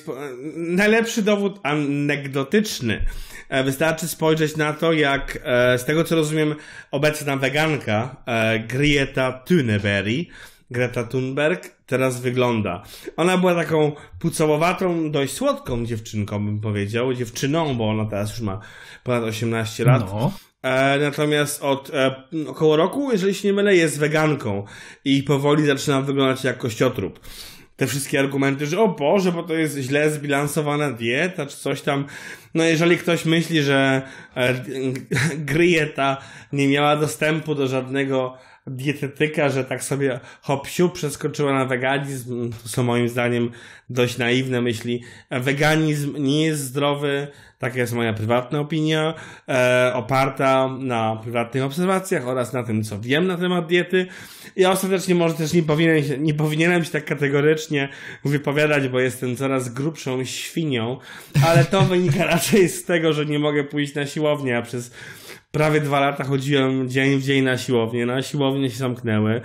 najlepszy dowód anegdotyczny e, wystarczy spojrzeć na to, jak e, z tego co rozumiem obecna weganka e, Greta Thunberg Greta Thunberg teraz wygląda. Ona była taką pucałowatą, dość słodką dziewczynką, bym powiedział, dziewczyną, bo ona teraz już ma ponad 18 lat. No. E, natomiast od e, około roku, jeżeli się nie mylę, jest weganką i powoli zaczyna wyglądać jak kościotrup. Te wszystkie argumenty, że o Boże, bo to jest źle zbilansowana dieta, czy coś tam. No jeżeli ktoś myśli, że e, Grieta nie miała dostępu do żadnego dietetyka, że tak sobie hopsiu przeskoczyła na weganizm, to są moim zdaniem dość naiwne myśli. Weganizm nie jest zdrowy, taka jest moja prywatna opinia, e, oparta na prywatnych obserwacjach oraz na tym, co wiem na temat diety. Ja ostatecznie może też nie, nie powinienem się tak kategorycznie wypowiadać, bo jestem coraz grubszą świnią, ale to wynika raczej z tego, że nie mogę pójść na siłownię, a przez prawie dwa lata chodziłem dzień w dzień na siłownię. Na siłownię się zamknęły,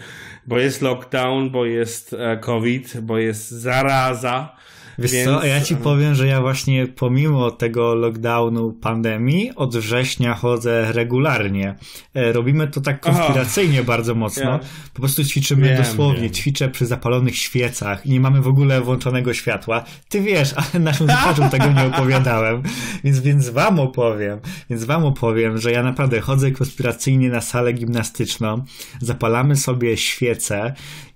bo jest lockdown, bo jest e, COVID, bo jest zaraza Wiesz Więc... co, ja ci powiem, że ja właśnie pomimo tego lockdownu, pandemii, od września chodzę regularnie. E, robimy to tak konspiracyjnie Aha. bardzo mocno. Po prostu ćwiczymy wiem, dosłownie, wiem. ćwiczę przy zapalonych świecach i nie mamy w ogóle włączonego światła. Ty wiesz, ale naszym słuchaczom tego nie opowiadałem, więc, więc wam opowiem, więc wam opowiem, że ja naprawdę chodzę konspiracyjnie na salę gimnastyczną, zapalamy sobie świece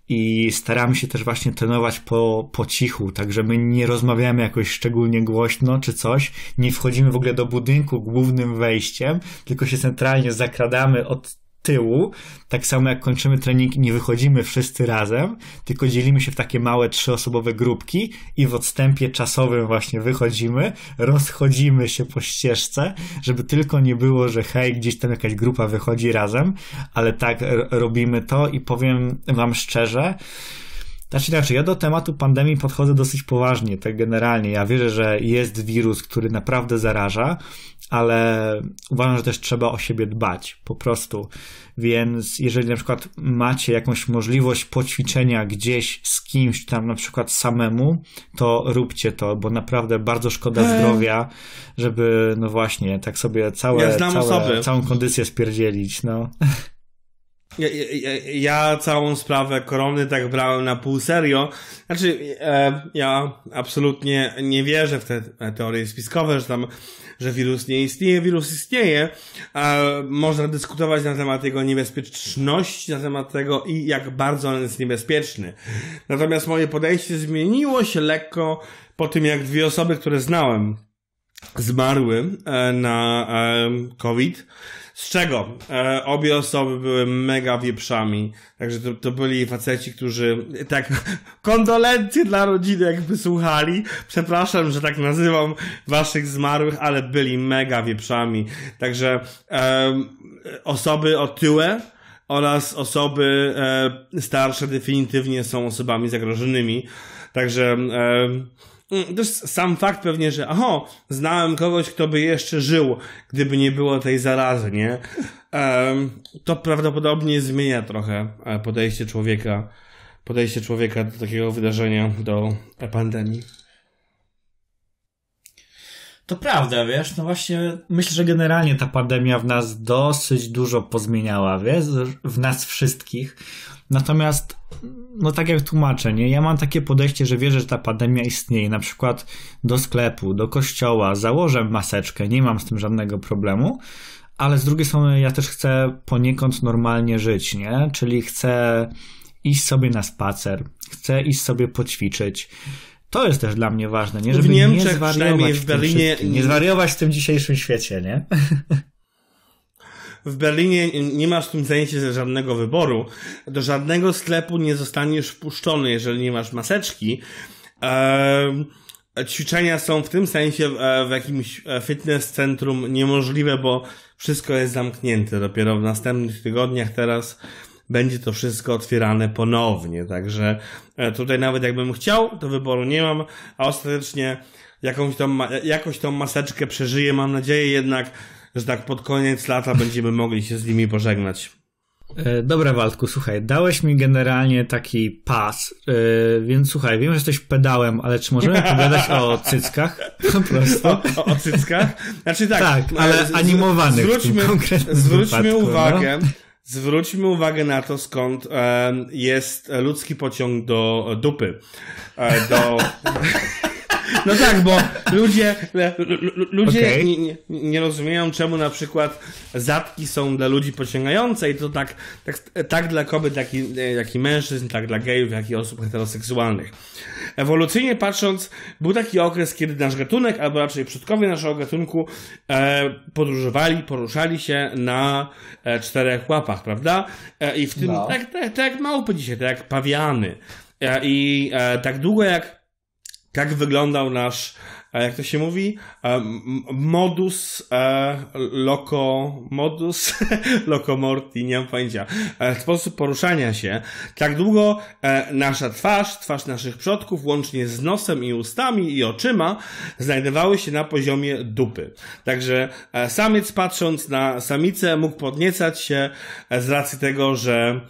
i staramy się też właśnie trenować po, po cichu, także my nie rozmawiamy jakoś szczególnie głośno czy coś, nie wchodzimy w ogóle do budynku głównym wejściem, tylko się centralnie zakradamy od tyłu. Tak samo jak kończymy trening i nie wychodzimy wszyscy razem, tylko dzielimy się w takie małe trzyosobowe grupki i w odstępie czasowym właśnie wychodzimy, rozchodzimy się po ścieżce, żeby tylko nie było, że hej, gdzieś tam jakaś grupa wychodzi razem, ale tak robimy to i powiem Wam szczerze, znaczy inaczej, ja do tematu pandemii podchodzę dosyć poważnie, tak generalnie. Ja wierzę, że jest wirus, który naprawdę zaraża, ale uważam, że też trzeba o siebie dbać, po prostu. Więc jeżeli na przykład macie jakąś możliwość poćwiczenia gdzieś z kimś, tam na przykład samemu, to róbcie to, bo naprawdę bardzo szkoda eee. zdrowia, żeby, no właśnie, tak sobie całe, ja całe całą kondycję spierdzielić, no. Ja, ja, ja, całą sprawę korony tak brałem na pół serio. Znaczy, e, ja absolutnie nie wierzę w te teorie spiskowe, że tam, że wirus nie istnieje. Wirus istnieje. E, można dyskutować na temat jego niebezpieczności, na temat tego i jak bardzo on jest niebezpieczny. Natomiast moje podejście zmieniło się lekko po tym, jak dwie osoby, które znałem, zmarły e, na e, COVID z czego? E, obie osoby były mega wieprzami. Także to, to byli faceci, którzy tak kondolencje dla rodziny jakby słuchali. Przepraszam, że tak nazywam waszych zmarłych, ale byli mega wieprzami. Także e, osoby otyłe oraz osoby e, starsze definitywnie są osobami zagrożonymi. Także... E, Mm, to jest sam fakt pewnie, że aho, znałem kogoś, kto by jeszcze żył, gdyby nie było tej zarazy, nie? to prawdopodobnie zmienia trochę e, podejście człowieka, podejście człowieka do takiego wydarzenia, do pandemii. To prawda, wiesz, no właśnie myślę, że generalnie ta pandemia w nas dosyć dużo pozmieniała, wiesz, w nas wszystkich. Natomiast, no tak jak tłumaczę, nie? ja mam takie podejście, że wierzę, że ta pandemia istnieje. Na przykład do sklepu, do kościoła założę maseczkę, nie mam z tym żadnego problemu, ale z drugiej strony ja też chcę poniekąd normalnie żyć, nie? Czyli chcę iść sobie na spacer, chcę iść sobie poćwiczyć to jest też dla mnie ważne, nie? Żeby w Niemczech, nie zwariować przynajmniej w Berlinie. nie zwariować w tym dzisiejszym świecie, nie? w Berlinie nie masz w tym sensie żadnego wyboru. Do żadnego sklepu nie zostaniesz wpuszczony, jeżeli nie masz maseczki. ćwiczenia są w tym sensie e, w jakimś e, fitness centrum niemożliwe, bo wszystko jest zamknięte. Dopiero w następnych tygodniach teraz będzie to wszystko otwierane ponownie. Także e, tutaj nawet jakbym chciał, to wyboru nie mam, a ostatecznie jakąś tą, e, jakąś tą maseczkę przeżyję. Mam nadzieję jednak, że tak pod koniec lata będziemy mogli się z nimi pożegnać. E, dobra, Waldku, słuchaj, dałeś mi generalnie taki pas, yy, więc słuchaj, wiem, że jesteś pedałem, ale czy możemy pogadać o cyckach? Po prostu. O, o, cyckach? Znaczy tak. Tak, ale animowanych. Zwróćmy, zwróćmy no. uwagę, no? Zwróćmy uwagę na to, skąd e, jest ludzki pociąg do dupy. E, do... No tak, bo ludzie, ludzie okay. nie, nie, nie, rozumieją, czemu na przykład zatki są dla ludzi pociągające i to tak, tak, tak dla kobiet, jak i, jak i mężczyzn, tak dla gejów, jak i osób heteroseksualnych. Ewolucyjnie patrząc, był taki okres, kiedy nasz gatunek, albo raczej przodkowie naszego gatunku e, podróżowali, poruszali się na e, czterech łapach, prawda? E, I w tym, no. tak, tak, tak jak małpy dzisiaj, tak jak pawiany. E, I e, tak długo jak tak wyglądał nasz, e, jak to się mówi, e, modus e, loco, modus locomorti, nie mam pojęcia, sposób poruszania się. Tak długo nasza twarz, twarz naszych przodków, łącznie z nosem i ustami i oczyma, znajdowały się na poziomie dupy. Także samiec patrząc na samicę mógł podniecać się z racji tego, że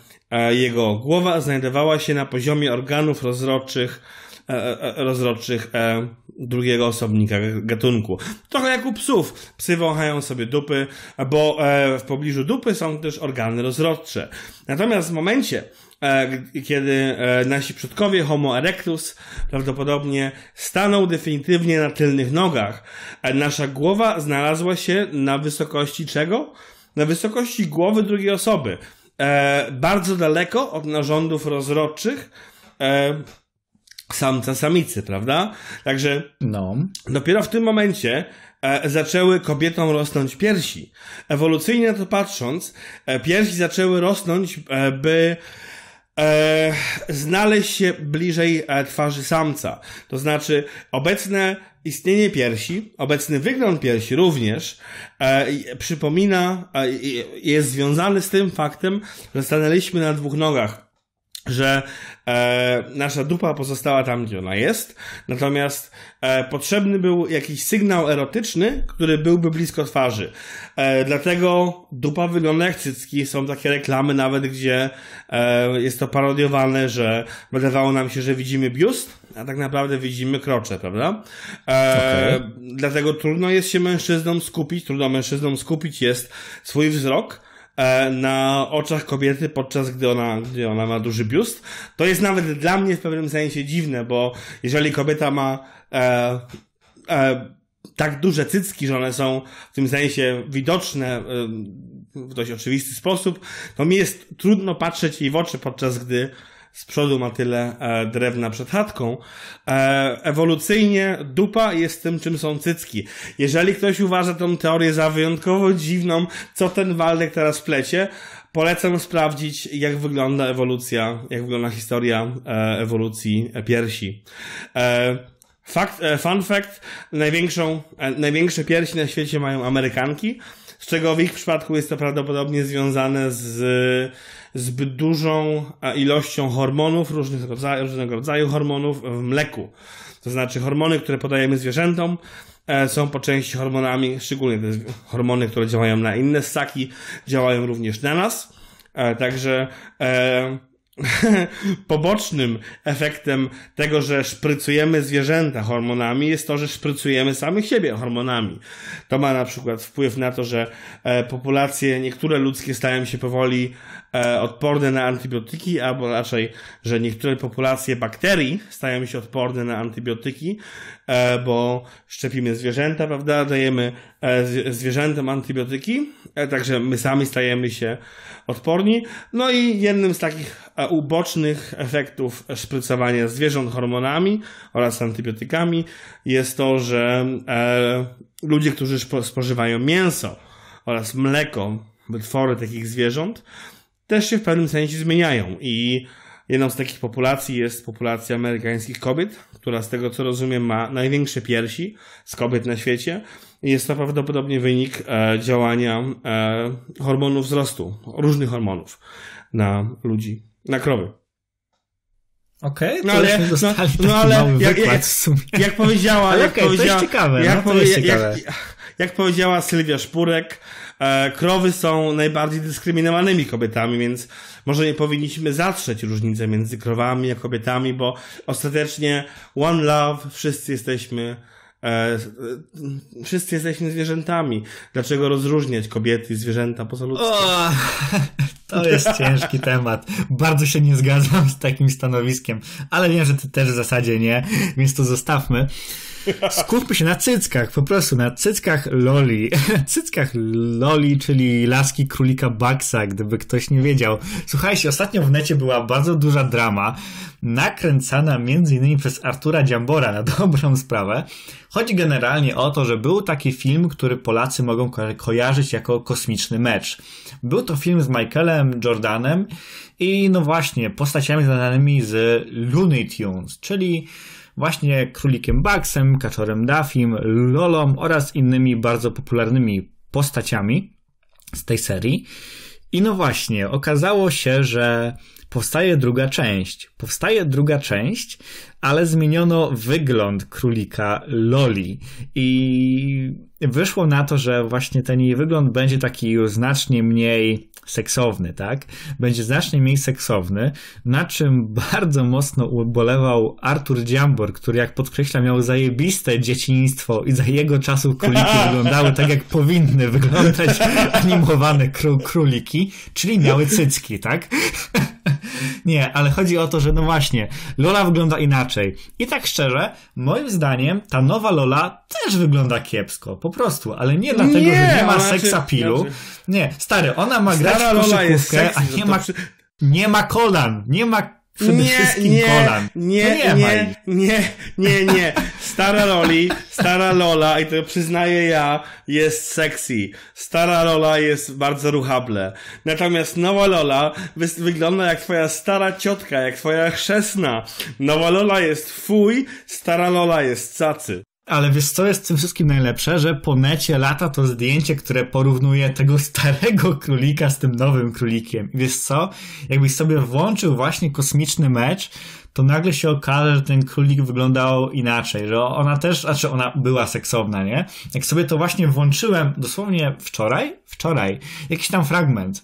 jego głowa znajdowała się na poziomie organów rozrodczych E, e, e, rozrodczych drugiego osobnika gatunku. Trochę jak u psów. Psy wąchają sobie dupy, bo w pobliżu dupy są też organy rozrodcze. Natomiast w momencie, kiedy nasi przodkowie Homo erectus prawdopodobnie stanął definitywnie na tylnych nogach, nasza głowa znalazła się na wysokości czego? Na wysokości głowy drugiej osoby. bardzo daleko od narządów rozrodczych samca samicy, prawda? Także no. dopiero w tym momencie e, zaczęły kobietom rosnąć piersi. Ewolucyjnie to patrząc, e, piersi zaczęły rosnąć, e, by e, znaleźć się bliżej e, twarzy samca. To znaczy, obecne istnienie piersi, obecny wygląd piersi również e, przypomina, e, jest związany z tym faktem, że stanęliśmy na dwóch nogach że e, nasza dupa pozostała tam, gdzie ona jest, natomiast e, potrzebny był jakiś sygnał erotyczny, który byłby blisko twarzy. E, dlatego dupa wygląda jak cycki, są takie reklamy nawet, gdzie e, jest to parodiowane, że wydawało nam się, że widzimy biust, a tak naprawdę widzimy krocze, prawda? E, okay. Dlatego trudno jest się mężczyznom skupić, trudno mężczyznom skupić jest swój wzrok, E, na oczach kobiety, podczas gdy ona, gdy ona ma duży biust. To jest nawet dla mnie w pewnym sensie dziwne, bo jeżeli kobieta ma e, e, tak duże cycki, że one są w tym sensie widoczne e, w dość oczywisty sposób, to mi jest trudno patrzeć jej w oczy, podczas gdy z przodu ma tyle e, drewna przed chatką. E, ewolucyjnie dupa jest tym, czym są cycki. Jeżeli ktoś uważa tą teorię za wyjątkowo dziwną, co ten Waldek teraz plecie, polecam sprawdzić, jak wygląda ewolucja, jak wygląda historia e, ewolucji piersi. E, fakt, e, fun fact, największą, e, największe piersi na świecie mają Amerykanki, z czego w ich przypadku jest to prawdopodobnie związane z zbyt dużą e, ilością hormonów, różnych rodzaj, różnego rodzaju hormonów w mleku. To znaczy hormony, które podajemy zwierzętom, e, są po części hormonami, szczególnie te hormony, które działają na inne ssaki, działają również na nas. E, także e, pobocznym efektem tego, że szprycujemy zwierzęta hormonami, jest to, że szprycujemy samych siebie hormonami. To ma na przykład wpływ na to, że populacje niektóre ludzkie stają się powoli E, odporne na antybiotyki, albo raczej, że niektóre populacje bakterii stają się odporne na antybiotyki, e, bo szczepimy zwierzęta, prawda? Dajemy e, zwierzętom antybiotyki, także my sami stajemy się odporni. No i jednym z takich ubocznych efektów szprycowania zwierząt hormonami oraz antybiotykami jest to, że ludzie, którzy spożywają mięso oraz mleko, wytwory takich zwierząt, też się w pewnym sensie zmieniają i jedną z takich populacji jest populacja amerykańskich kobiet, która z tego co rozumiem ma największe piersi z kobiet na świecie. Jest to prawdopodobnie wynik e, działania e, hormonów wzrostu, różnych hormonów na ludzi, na krowy. Okej, okay, no ale, no, no, ale jak, jak, jak, powiedziała, ale jak okay, powiedziała, jak, no powie, jak, jak powiedziała Sylwia Szpurek, e, krowy są najbardziej dyskryminowanymi kobietami, więc może nie powinniśmy zatrzeć różnicę między krowami a kobietami, bo ostatecznie one love, wszyscy jesteśmy E, e wszyscy jesteśmy zwierzętami. Dlaczego rozróżniać kobiety i zwierzęta poza ludzkim? to jest ciężki temat. Bardzo się nie zgadzam z takim stanowiskiem, ale wiem, że ty też w zasadzie nie, więc to zostawmy. Skupmy się na cyckach, po prostu na cyckach Loli. cyckach Loli, czyli laski królika Baxa, gdyby ktoś nie wiedział. Słuchajcie, ostatnio w necie była bardzo duża drama, nakręcana m.in. przez Artura Dziambora na dobrą sprawę. Chodzi generalnie o to, że był taki film, który Polacy mogą ko kojarzyć jako kosmiczny mecz. Był to film z Michaelem Jordanem i no właśnie, postaciami znanymi z Looney Tunes, czyli właśnie królikiem Bugsem, kaczorem Dafim, Lolą oraz innymi bardzo popularnymi postaciami z tej serii. I no właśnie, okazało się, że powstaje druga część. Powstaje druga część, ale zmieniono wygląd królika Loli i wyszło na to, że właśnie ten jej wygląd będzie taki już znacznie mniej seksowny, tak? Będzie znacznie mniej seksowny, na czym bardzo mocno ubolewał Artur Dziambor, który, jak podkreślam, miał zajebiste dzieciństwo i za jego czasów króliki wyglądały tak, jak powinny wyglądać animowane kró króliki, czyli miały cycki, tak? Nie, ale chodzi o to, że no właśnie, Lola wygląda inaczej inaczej. I tak szczerze, moim zdaniem ta nowa Lola też wygląda kiepsko, po prostu, ale nie dlatego, nie, że nie ma seksa pilu znaczy- Nie, stary, ona ma Stara grać w koszykówkę, a nie ma... Nie ma kolan, nie ma Przede nie, wszystkim nie, kolan. Nie, nie, nie, nie, nie, nie. Stara Loli, stara Lola, i to przyznaję ja, jest sexy. Stara Lola jest bardzo ruchable. Natomiast nowa Lola wy wygląda jak twoja stara ciotka, jak twoja chrzestna. Nowa Lola jest fuj, stara Lola jest cacy. Ale wiesz, co jest w tym wszystkim najlepsze, że po necie lata to zdjęcie, które porównuje tego starego królika z tym nowym królikiem. I wiesz co? Jakbyś sobie włączył właśnie kosmiczny mecz, to nagle się okaże, że ten królik wyglądał inaczej, że ona też, znaczy ona była seksowna, nie? Jak sobie to właśnie włączyłem dosłownie wczoraj, wczoraj, jakiś tam fragment,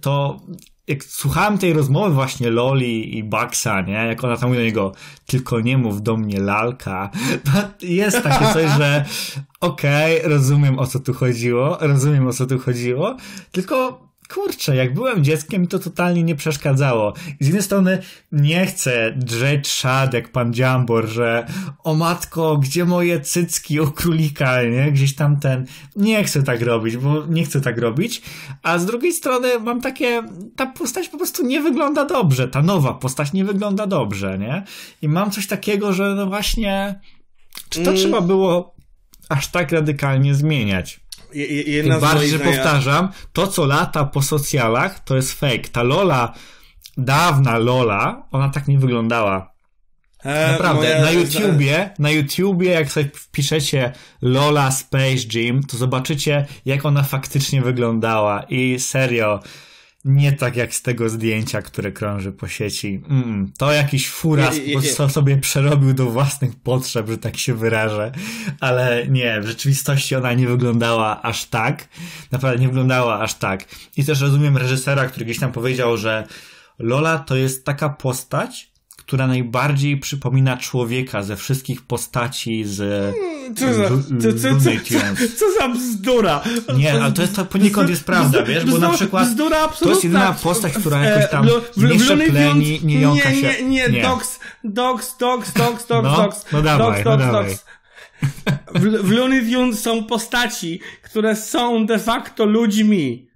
to jak słuchałem tej rozmowy właśnie Loli i Baxa, nie? Jak ona tam mówi do niego, tylko nie mów do mnie lalka. To jest takie coś, że okej, okay, rozumiem o co tu chodziło, rozumiem o co tu chodziło, tylko kurczę, jak byłem dzieckiem, to totalnie nie przeszkadzało. z jednej strony nie chcę drzeć szadek jak pan Dziambor, że o matko, gdzie moje cycki u królika, nie? Gdzieś tam ten. Nie chcę tak robić, bo nie chcę tak robić. A z drugiej strony mam takie, ta postać po prostu nie wygląda dobrze, ta nowa postać nie wygląda dobrze, nie? I mam coś takiego, że no właśnie, czy to mm. trzeba było aż tak radykalnie zmieniać? Jedna Tym bardziej, że powtarzam, to co lata po socjalach, to jest fake. Ta Lola, dawna Lola, ona tak nie wyglądała. E, Naprawdę, na YouTubie, na YouTubie, jak sobie wpiszecie Lola Space Gym, to zobaczycie, jak ona faktycznie wyglądała. I serio, nie tak jak z tego zdjęcia, które krąży po sieci. Mm, to jakiś furas bo je, sobie przerobił do własnych potrzeb, że tak się wyrażę, ale nie, w rzeczywistości ona nie wyglądała aż tak. Naprawdę nie wyglądała aż tak. I też rozumiem reżysera, który gdzieś tam powiedział, że Lola to jest taka postać, która najbardziej przypomina człowieka ze wszystkich postaci z co za, co, co, co, za bzdura! Nie, ale to jest to poniekąd jest prawda, wiesz, bo na przykład to jest jedyna postać, która e, jakoś tam nie szczepleni, nie jąka się. Nie, nie, nie, dogs, dogs, dogs, dogs, dogs, no, dogs, no dawaj, dogs, no dogs. W, w Looney Tunes są postaci, które są de facto ludźmi.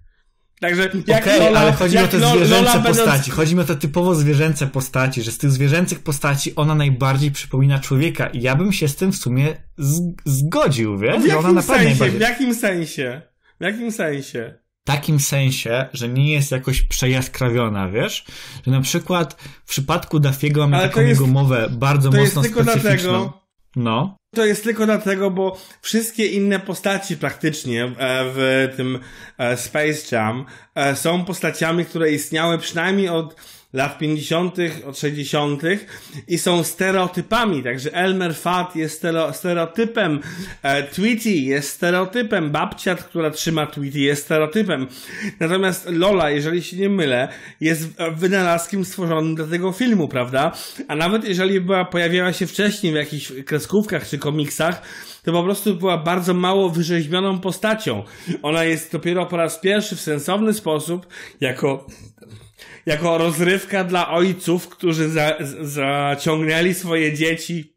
Także jak okay, Lola, ale chodzi o te zwierzęce Lola postaci, będąc... chodzi mi o te typowo zwierzęce postaci, że z tych zwierzęcych postaci ona najbardziej przypomina człowieka i ja bym się z tym w sumie z... zgodził, wiesz? W jakim, sensie? Najbardziej... w jakim sensie? W jakim sensie? takim sensie, że nie jest jakoś przejaskrawiona, wiesz? Że na przykład w przypadku Dafiego mamy taką jest, jego mowę bardzo mocno specyficzną. Dlatego, no. To jest tylko dlatego, bo wszystkie inne postaci praktycznie e, w tym e, Space Jam e, są postaciami, które istniały przynajmniej od lat 50., od 60. i są stereotypami. Także Elmer Fat jest stereotypem, e, Tweety jest stereotypem, babciad, która trzyma Tweety jest stereotypem. Natomiast Lola, jeżeli się nie mylę, jest e, wynalazkiem stworzonym dla tego filmu, prawda? A nawet jeżeli była, pojawiała się wcześniej w jakichś kreskówkach czy komiksach, to po prostu była bardzo mało wyrzeźbioną postacią. Ona jest dopiero po raz pierwszy w sensowny sposób jako jako rozrywka dla ojców, którzy za, zaciągnęli swoje dzieci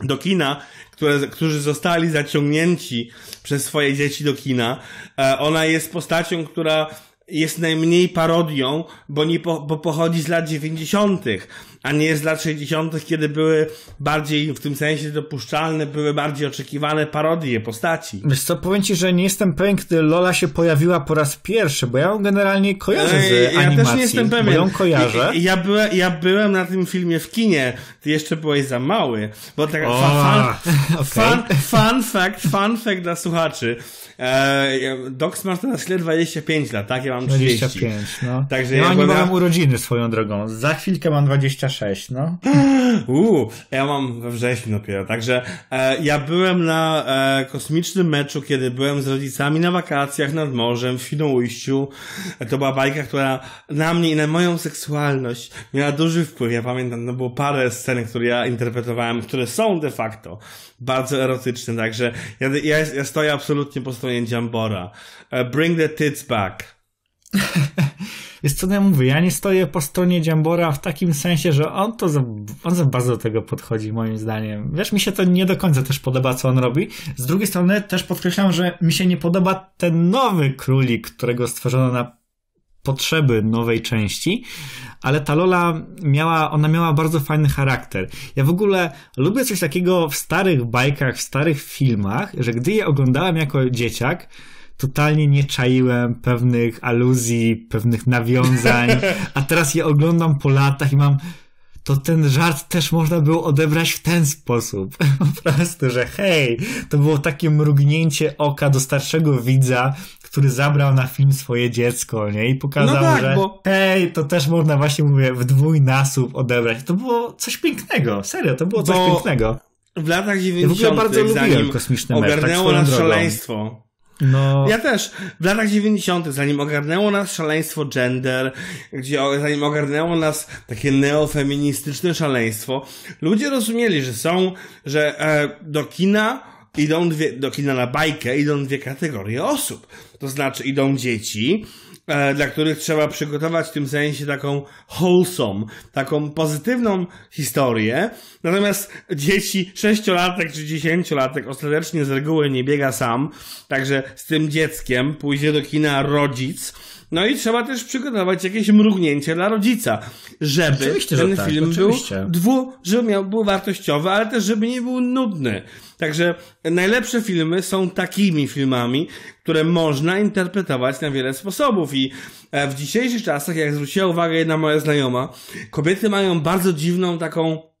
do kina, które, którzy zostali zaciągnięci przez swoje dzieci do kina. E, ona jest postacią, która jest najmniej parodią, bo, nie po, bo pochodzi z lat dziewięćdziesiątych a nie z lat 60., kiedy były bardziej w tym sensie dopuszczalne, były bardziej oczekiwane parodie postaci. Wiesz co, powiem ci, że nie jestem pewien, gdy Lola się pojawiła po raz pierwszy, bo ja ją generalnie kojarzę z ja animacji. Ja też nie jestem pewien. ją kojarzę. Ja, ja, byłem, ja byłem na tym filmie w kinie, ty jeszcze byłeś za mały, bo tak fun, okay. fun, fun fact, fun fact dla słuchaczy. E, Docs masz teraz źle 25 lat, tak? Ja mam 30. 25, no. Także ja, ja nie byłem... mam urodziny swoją drogą. Za chwilkę mam 26 sześć, no. Uuu, ja mam we wrześniu dopiero, także e, ja byłem na e, kosmicznym meczu, kiedy byłem z rodzicami na wakacjach nad morzem w Świnoujściu. E, to była bajka, która na mnie i na moją seksualność miała duży wpływ. Ja pamiętam, no było parę scen, które ja interpretowałem, które są de facto bardzo erotyczne, także ja, ja, ja stoję absolutnie po stronie Jambora. E, bring the tits back. Jest co ja mówię, ja nie stoję po stronie Dziambora w takim sensie, że on to za, on za bardzo do tego podchodzi, moim zdaniem. Wiesz, mi się to nie do końca też podoba, co on robi. Z drugiej strony też podkreślam, że mi się nie podoba ten nowy królik, którego stworzono na potrzeby nowej części, ale ta Lola miała, ona miała bardzo fajny charakter. Ja w ogóle lubię coś takiego w starych bajkach, w starych filmach, że gdy je oglądałem jako dzieciak, totalnie nie czaiłem pewnych aluzji, pewnych nawiązań, a teraz je oglądam po latach i mam to ten żart też można było odebrać w ten sposób. Po prostu, że hej, to było takie mrugnięcie oka do starszego widza, który zabrał na film swoje dziecko, nie? I pokazał, no tak, że bo... hej, to też można właśnie, mówię, w dwójnasób odebrać. To było coś pięknego, serio, to było coś pięknego. W latach 90. Ja w ogóle bardzo lubiłem mecz, tak ogarnęło tak nas szaleństwo. No. Ja też. W latach 90., zanim ogarnęło nas szaleństwo gender, gdzie, zanim ogarnęło nas takie neofeministyczne szaleństwo, ludzie rozumieli, że są, że e, do kina idą dwie, do kina na bajkę idą dwie kategorie osób. To znaczy idą dzieci, E, dla których trzeba przygotować w tym sensie taką wholesome, taką pozytywną historię. Natomiast dzieci sześciolatek czy dziesięciolatek ostatecznie z reguły nie biega sam, także z tym dzieckiem pójdzie do kina rodzic, no i trzeba też przygotować jakieś mrugnięcie dla rodzica, żeby oczywiście, ten tak, film oczywiście. był dwu, żeby miał, był wartościowy, ale też żeby nie był nudny. Także najlepsze filmy są takimi filmami, które można interpretować na wiele sposobów i e, w dzisiejszych czasach, jak zwróciła uwagę jedna moja znajoma, kobiety mają bardzo dziwną taką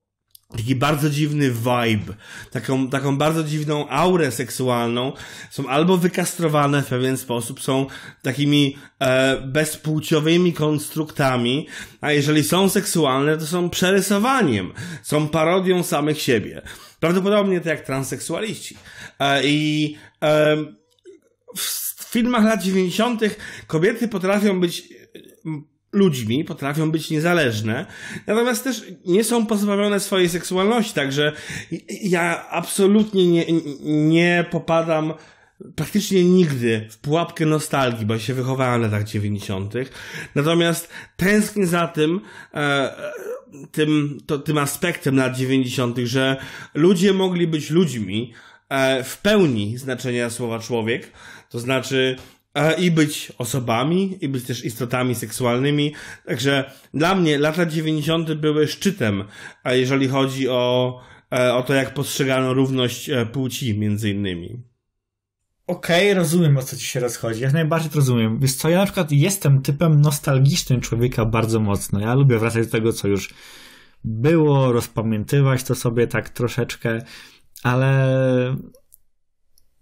taki bardzo dziwny vibe, taką, taką bardzo dziwną aurę seksualną, są albo wykastrowane w pewien sposób, są takimi e, bezpłciowymi konstruktami, a jeżeli są seksualne, to są przerysowaniem, są parodią samych siebie. Prawdopodobnie to jak transseksualiści. E, I e, w filmach lat 90. kobiety potrafią być ludźmi, potrafią być niezależne, natomiast też nie są pozbawione swojej seksualności, także ja absolutnie nie, nie popadam praktycznie nigdy w pułapkę nostalgii, bo się wychowałem w latach 90. Natomiast tęsknię za tym, e, tym, to, tym aspektem lat 90., że ludzie mogli być ludźmi e, w pełni znaczenia słowa człowiek, to znaczy E, i być osobami, i być też istotami seksualnymi. Także dla mnie lata 90. były szczytem, jeżeli chodzi o, e, o to, jak postrzegano równość e, płci, między innymi. Okej, okay, rozumiem o co ci się rozchodzi. Jak najbardziej to rozumiem. Więc co, ja na przykład jestem typem nostalgicznym człowieka bardzo mocno. Ja lubię wracać do tego, co już było, rozpamiętywać to sobie tak troszeczkę, ale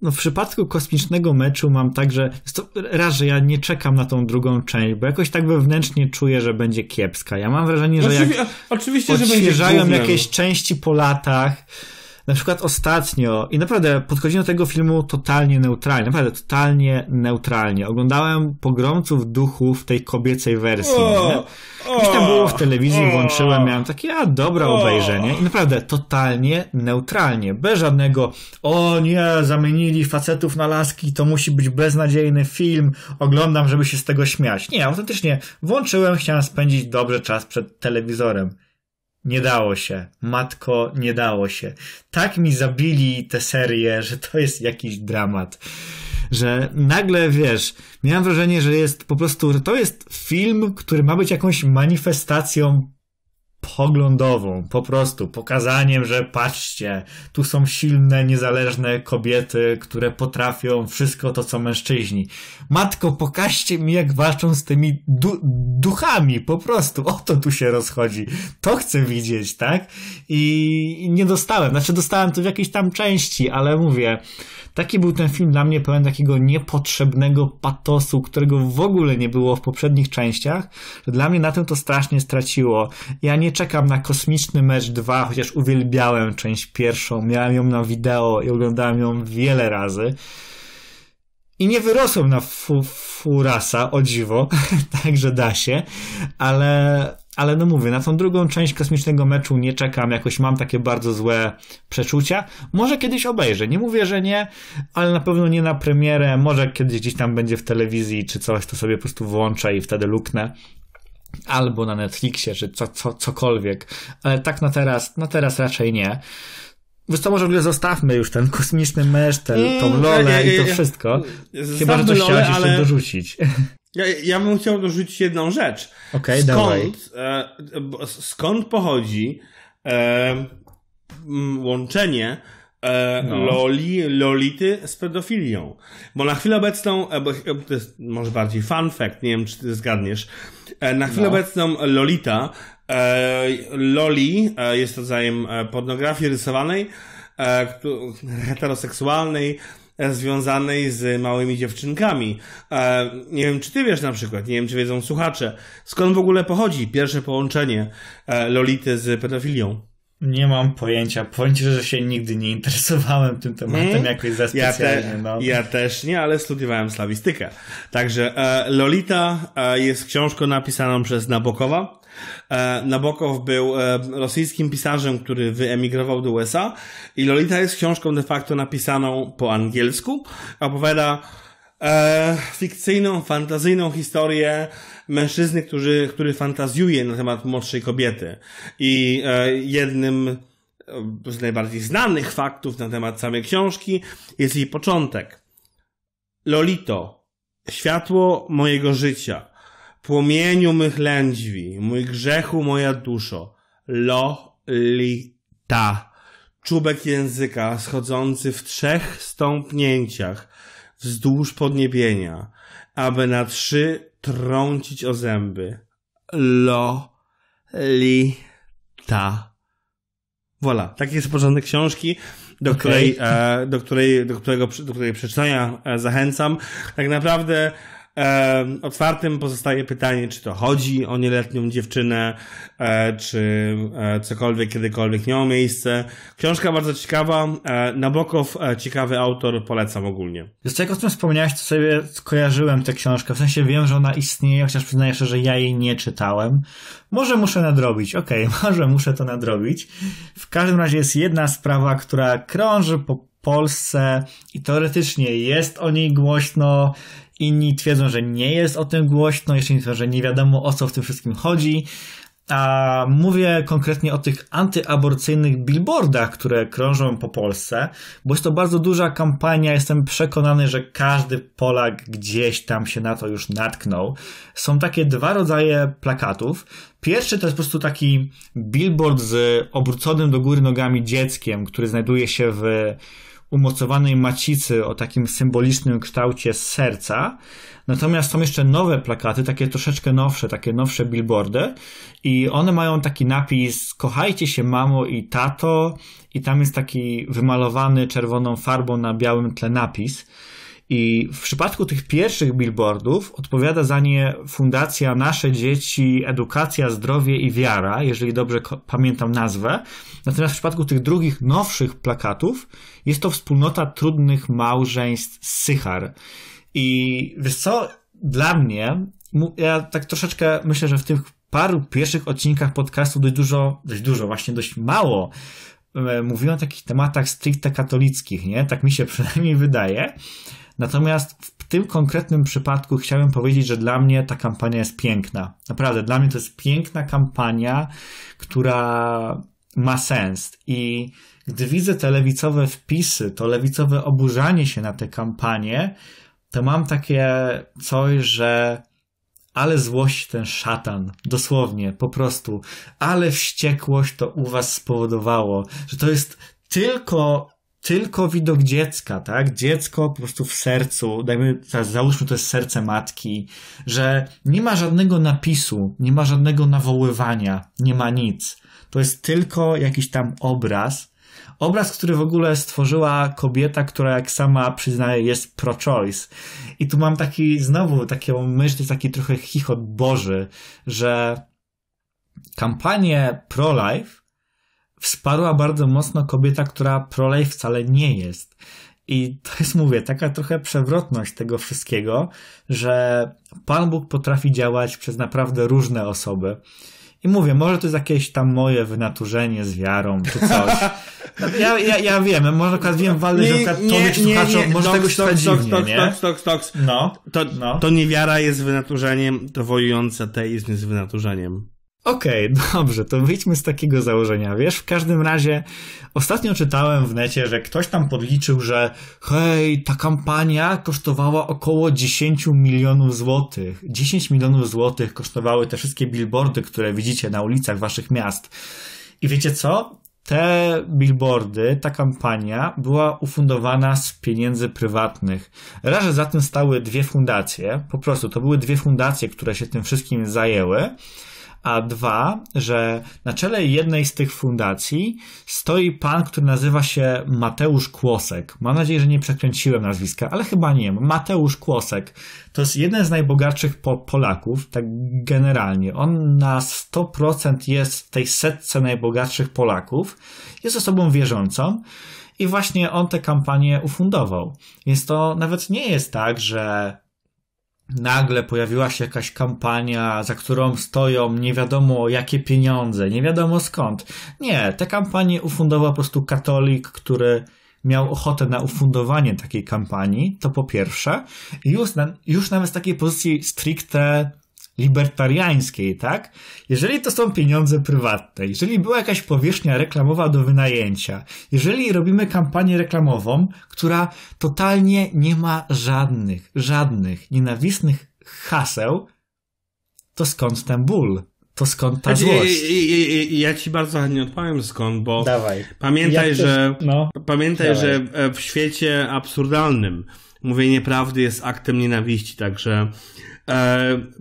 no w przypadku kosmicznego meczu mam także raz, że ja nie czekam na tą drugą część, bo jakoś tak wewnętrznie czuję, że będzie kiepska. Ja mam wrażenie, że jak oczywiście, że będzie jakieś części po latach, na przykład ostatnio, i naprawdę podchodziłem do tego filmu totalnie neutralnie, naprawdę totalnie neutralnie. Oglądałem Pogromców Duchów w tej kobiecej wersji. O, Gdzieś tam było w telewizji, włączyłem, miałem takie, a dobra, obejrzenie. I naprawdę totalnie neutralnie, bez żadnego, o nie, zamienili facetów na laski, to musi być beznadziejny film, oglądam, żeby się z tego śmiać. Nie, autentycznie włączyłem, chciałem spędzić dobrze czas przed telewizorem. Nie dało się. Matko, nie dało się. Tak mi zabili tę serię, że to jest jakiś dramat. Że nagle wiesz, miałem wrażenie, że jest po prostu, to jest film, który ma być jakąś manifestacją poglądową, po prostu pokazaniem, że patrzcie, tu są silne, niezależne kobiety, które potrafią wszystko to, co mężczyźni. Matko, pokażcie mi, jak walczą z tymi du duchami, po prostu, o to tu się rozchodzi. To chcę widzieć, tak? I nie dostałem, znaczy dostałem to w jakiejś tam części, ale mówię, Taki był ten film dla mnie pełen takiego niepotrzebnego patosu, którego w ogóle nie było w poprzednich częściach. Dla mnie na tym to strasznie straciło. Ja nie czekam na kosmiczny mecz 2, chociaż uwielbiałem część pierwszą, miałem ją na wideo i oglądałem ją wiele razy. I nie wyrosłem na fu, Furasa, o dziwo, także da się, ale ale no mówię, na tą drugą część kosmicznego meczu nie czekam, jakoś mam takie bardzo złe przeczucia. Może kiedyś obejrzę, nie mówię, że nie, ale na pewno nie na premierę, może kiedyś gdzieś tam będzie w telewizji czy coś, to sobie po prostu włączę i wtedy luknę. Albo na Netflixie, czy co, co, cokolwiek, ale tak na teraz, na teraz raczej nie. Wiesz co, może w ogóle zostawmy już ten kosmiczny mecz, ten, tą mm, lolę i to wszystko. Chyba, że coś chciałeś jeszcze dorzucić. Ja, ja bym chciał dorzucić jedną rzecz. Okay, skąd, e, skąd pochodzi e, łączenie e, no. Loli, Lolity z pedofilią? Bo na chwilę obecną, e, bo, e, to jest może bardziej fun fact, nie wiem czy ty zgadniesz, e, na chwilę no. obecną Lolita, Loli jest rodzajem pornografii rysowanej, heteroseksualnej, E, związanej z małymi dziewczynkami. E, nie wiem, czy ty wiesz na przykład, nie wiem, czy wiedzą słuchacze, skąd w ogóle pochodzi pierwsze połączenie e, Lolity z pedofilią? Nie mam pojęcia. Pojęcie, że się nigdy nie interesowałem tym tematem mm. jakoś za specjalnie. Ja, te, no. ja też nie, ale studiowałem slawistykę. Także Lolita jest książką napisaną przez Nabokowa. E, Nabokow był e, rosyjskim pisarzem, który wyemigrował do USA i Lolita jest książką de facto napisaną po angielsku. Opowiada e, fikcyjną, fantazyjną historię mężczyzny, który, który fantazjuje na temat młodszej kobiety. I e, jednym z najbardziej znanych faktów na temat samej książki jest jej początek. Lolito, światło mojego życia Płomieniu mych lędźwi, mój grzechu moja duszo, lo li ta. Czubek języka schodzący w trzech stąpnięciach wzdłuż podniebienia, aby na trzy trącić o zęby. Lo li ta. Voilà, taki jest porządek książki do, okay. której, e, do, której, do, którego, do której przeczytania e, zachęcam. Tak naprawdę otwartym pozostaje pytanie, czy to chodzi o nieletnią dziewczynę, e, czy e, cokolwiek, kiedykolwiek miało miejsce. Książka bardzo ciekawa. E, Nabokow, ciekawy autor, polecam ogólnie. Z tego, o tym wspomniałeś, to sobie skojarzyłem tę książkę. W sensie wiem, że ona istnieje, chociaż przyznaję że ja jej nie czytałem. Może muszę nadrobić. Okej, okay, może muszę to nadrobić. W każdym razie jest jedna sprawa, która krąży po Polsce i teoretycznie jest o niej głośno, Inni twierdzą, że nie jest o tym głośno, jeszcze inni twierdzą, że nie wiadomo o co w tym wszystkim chodzi. A mówię konkretnie o tych antyaborcyjnych billboardach, które krążą po Polsce, bo jest to bardzo duża kampania. Jestem przekonany, że każdy Polak gdzieś tam się na to już natknął. Są takie dwa rodzaje plakatów. Pierwszy to jest po prostu taki billboard z obróconym do góry nogami dzieckiem, który znajduje się w umocowanej macicy o takim symbolicznym kształcie serca. Natomiast są jeszcze nowe plakaty, takie troszeczkę nowsze, takie nowsze billboardy i one mają taki napis kochajcie się mamo i tato i tam jest taki wymalowany czerwoną farbą na białym tle napis. I w przypadku tych pierwszych billboardów odpowiada za nie Fundacja Nasze Dzieci, Edukacja, Zdrowie i Wiara, jeżeli dobrze pamiętam nazwę. Natomiast w przypadku tych drugich, nowszych plakatów jest to wspólnota trudnych małżeństw Sychar. I wiesz co, dla mnie, ja tak troszeczkę myślę, że w tych paru pierwszych odcinkach podcastu dość dużo, dość dużo, właśnie dość mało e, mówiłem o takich tematach stricte katolickich, nie? Tak mi się przynajmniej wydaje. Natomiast w tym konkretnym przypadku chciałem powiedzieć, że dla mnie ta kampania jest piękna. Naprawdę, dla mnie to jest piękna kampania, która ma sens. I gdy widzę te lewicowe wpisy, to lewicowe oburzanie się na tę kampanię, to mam takie coś, że ale złość ten szatan, dosłownie, po prostu, ale wściekłość to u was spowodowało, że to jest tylko tylko widok dziecka, tak? Dziecko po prostu w sercu, dajmy, załóżmy to jest serce matki, że nie ma żadnego napisu, nie ma żadnego nawoływania, nie ma nic. To jest tylko jakiś tam obraz. Obraz, który w ogóle stworzyła kobieta, która jak sama przyznaje jest pro-choice. I tu mam taki, znowu taką myśl, to jest taki trochę chichot boży, że kampanie pro-life wsparła bardzo mocno kobieta, która prolej wcale nie jest. I to jest, mówię, taka trochę przewrotność tego wszystkiego, że Pan Bóg potrafi działać przez naprawdę różne osoby. I mówię, może to jest jakieś tam moje wynaturzenie z wiarą czy coś. No, ja, ja, ja wiem, może akurat wiem, Waldy, że akurat to być słuchaczom, może tego się stać dziwnie, stok, nie? Stok, stok, stok. No. To, no. to niewiara jest wynaturzeniem, to wojujące ateizm jest wynaturzeniem. Okej, okay, dobrze, to wyjdźmy z takiego założenia. Wiesz, w każdym razie ostatnio czytałem w necie, że ktoś tam podliczył, że hej, ta kampania kosztowała około 10 milionów złotych. 10 milionów złotych kosztowały te wszystkie billboardy, które widzicie na ulicach waszych miast. I wiecie co? te billboardy, ta kampania była ufundowana z pieniędzy prywatnych. Razem za tym stały dwie fundacje, po prostu to były dwie fundacje, które się tym wszystkim zajęły a dwa, że na czele jednej z tych fundacji stoi pan, który nazywa się Mateusz Kłosek. Mam nadzieję, że nie przekręciłem nazwiska, ale chyba nie. Mateusz Kłosek to jest jeden z najbogatszych po Polaków, tak generalnie. On na 100% jest w tej setce najbogatszych Polaków. Jest osobą wierzącą. I właśnie on tę kampanię ufundował. Więc to nawet nie jest tak, że nagle pojawiła się jakaś kampania, za którą stoją nie wiadomo jakie pieniądze, nie wiadomo skąd. Nie, tę kampanię ufundował po prostu katolik, który miał ochotę na ufundowanie takiej kampanii, to po pierwsze. I już, na, już nawet z takiej pozycji stricte libertariańskiej, tak? Jeżeli to są pieniądze prywatne, jeżeli była jakaś powierzchnia reklamowa do wynajęcia, jeżeli robimy kampanię reklamową, która totalnie nie ma żadnych, żadnych nienawistnych haseł, to skąd ten ból? To skąd ta znaczy, złość? Ja, ja, ja ci bardzo chętnie odpowiem skąd, bo Dawaj. pamiętaj, też, że, no. pamiętaj Dawaj. że e, w świecie absurdalnym mówienie prawdy jest aktem nienawiści, także E,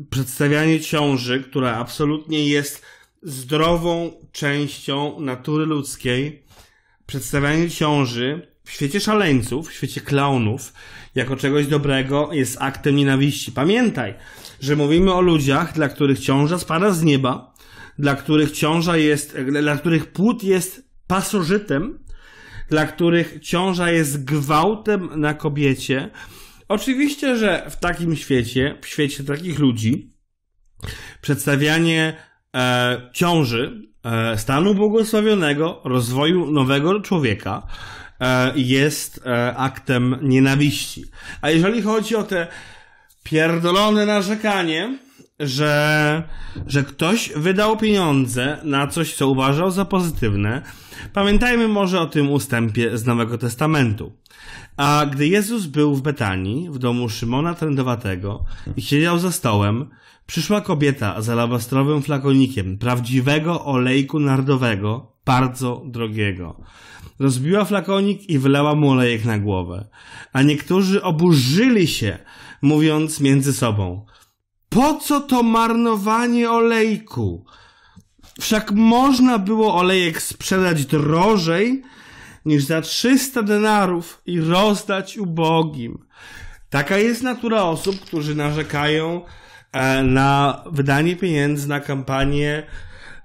przedstawianie ciąży, która absolutnie jest zdrową częścią natury ludzkiej, przedstawianie ciąży w świecie szaleńców, w świecie klaunów, jako czegoś dobrego jest aktem nienawiści. Pamiętaj, że mówimy o ludziach, dla których ciąża spada z nieba, dla których ciąża jest, dla których płód jest pasożytem, dla których ciąża jest gwałtem na kobiecie, Oczywiście, że w takim świecie, w świecie takich ludzi, przedstawianie e, ciąży, e, stanu błogosławionego, rozwoju nowego człowieka e, jest e, aktem nienawiści. A jeżeli chodzi o te pierdolone narzekanie, że, że ktoś wydał pieniądze na coś, co uważał za pozytywne, pamiętajmy może o tym ustępie z Nowego Testamentu. A gdy Jezus był w Betanii, w domu Szymona Trędowatego i siedział za stołem, przyszła kobieta z alabastrowym flakonikiem prawdziwego olejku nardowego, bardzo drogiego. Rozbiła flakonik i wylała mu olejek na głowę. A niektórzy oburzyli się, mówiąc między sobą: Po co to marnowanie olejku? Wszak można było olejek sprzedać drożej niż za 300 denarów i rozdać ubogim. Taka jest natura osób, którzy narzekają e, na wydanie pieniędzy na kampanię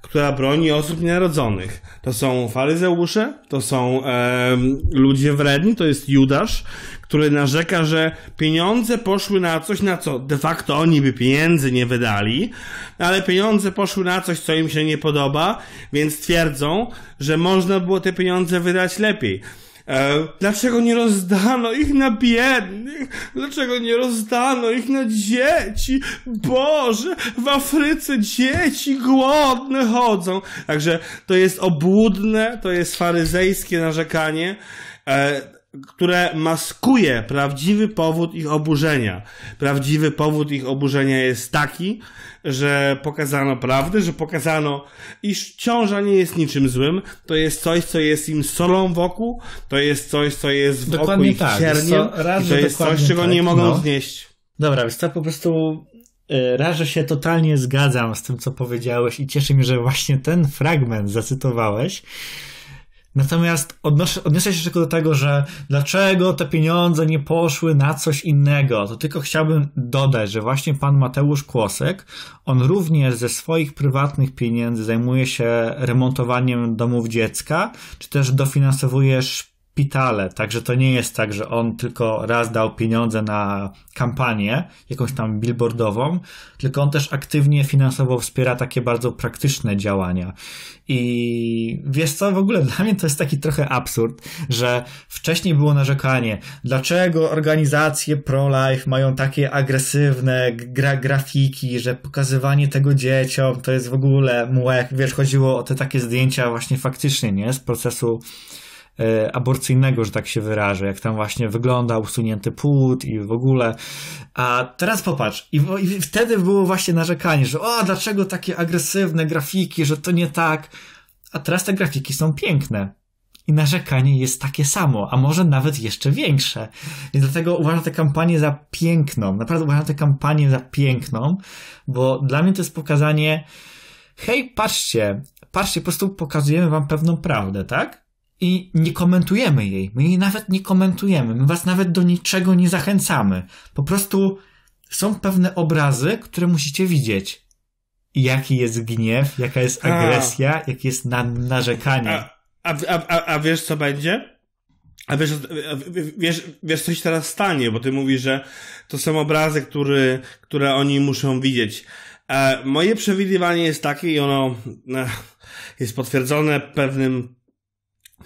która broni osób nienarodzonych. To są faryzeusze, to są e, ludzie wredni, to jest Judasz, który narzeka, że pieniądze poszły na coś, na co de facto oni by pieniędzy nie wydali, ale pieniądze poszły na coś, co im się nie podoba, więc twierdzą, że można było te pieniądze wydać lepiej. E, dlaczego nie rozdano ich na biednych? Dlaczego nie rozdano ich na dzieci? Boże, w Afryce dzieci głodne chodzą. Także to jest obłudne, to jest faryzejskie narzekanie. E, które maskuje prawdziwy powód ich oburzenia. Prawdziwy powód ich oburzenia jest taki, że pokazano prawdę, że pokazano, iż ciąża nie jest niczym złym, to jest coś, co jest im solą wokół, to jest coś, co jest w dokładnie oku tak. to, to jest coś, czego tak, nie mogą no. znieść. Dobra, więc to po prostu y, raz, że się totalnie zgadzam z tym, co powiedziałeś i cieszy mnie, że właśnie ten fragment zacytowałeś, Natomiast odnoszę, odniosę się tylko do tego, że dlaczego te pieniądze nie poszły na coś innego, to tylko chciałbym dodać, że właśnie pan Mateusz Kłosek, on również ze swoich prywatnych pieniędzy zajmuje się remontowaniem domów dziecka, czy też dofinansowuje szpitali szpitale, także to nie jest tak, że on tylko raz dał pieniądze na kampanię, jakąś tam billboardową, tylko on też aktywnie finansowo wspiera takie bardzo praktyczne działania. I wiesz co, w ogóle dla mnie to jest taki trochę absurd, że wcześniej było narzekanie, dlaczego organizacje pro-life mają takie agresywne gra grafiki, że pokazywanie tego dzieciom to jest w ogóle młek, wiesz, chodziło o te takie zdjęcia właśnie faktycznie, nie, z procesu E, aborcyjnego, że tak się wyrażę, jak tam właśnie wygląda usunięty płód i w ogóle. A teraz popatrz, i, i wtedy było właśnie narzekanie, że o, dlaczego takie agresywne grafiki, że to nie tak. A teraz te grafiki są piękne i narzekanie jest takie samo, a może nawet jeszcze większe. I dlatego uważam tę kampanię za piękną. Naprawdę uważam tę kampanię za piękną, bo dla mnie to jest pokazanie hej, patrzcie, patrzcie, po prostu pokazujemy wam pewną prawdę, tak? i nie komentujemy jej. My jej nawet nie komentujemy. My was nawet do niczego nie zachęcamy. Po prostu są pewne obrazy, które musicie widzieć. Jaki jest gniew, jaka jest agresja, a. jakie jest na, narzekanie. A, a, a, a, wiesz, co będzie? A wiesz, wiesz, wiesz, co się teraz stanie, bo ty mówisz, że to są obrazy, który, które oni muszą widzieć. E, moje przewidywanie jest takie i ono e, jest potwierdzone pewnym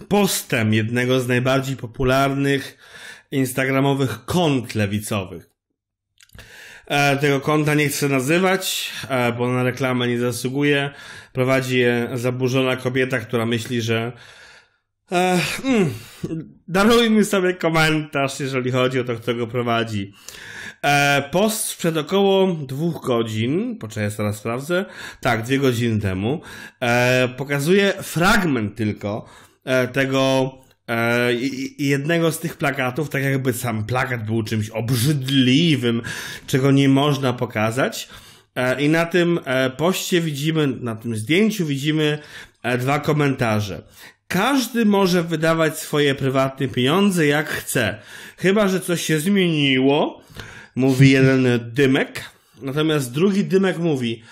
postem jednego z najbardziej popularnych instagramowych kont lewicowych. E, tego konta nie chcę nazywać, e, bo na reklamę nie zasługuje. Prowadzi je zaburzona kobieta, która myśli, że e, mm, darujmy sobie komentarz, jeżeli chodzi o to, kto go prowadzi. E, post sprzed około dwóch godzin, poczekaj, teraz sprawdzę, tak, dwie godziny temu, e, pokazuje fragment tylko E, tego e, jednego z tych plakatów, tak jakby sam plakat był czymś obrzydliwym, czego nie można pokazać. E, I na tym poście widzimy, na tym zdjęciu widzimy dwa komentarze. Każdy może wydawać swoje prywatne pieniądze jak chce. Chyba, że coś się zmieniło, mówi jeden dymek. Natomiast drugi dymek mówi,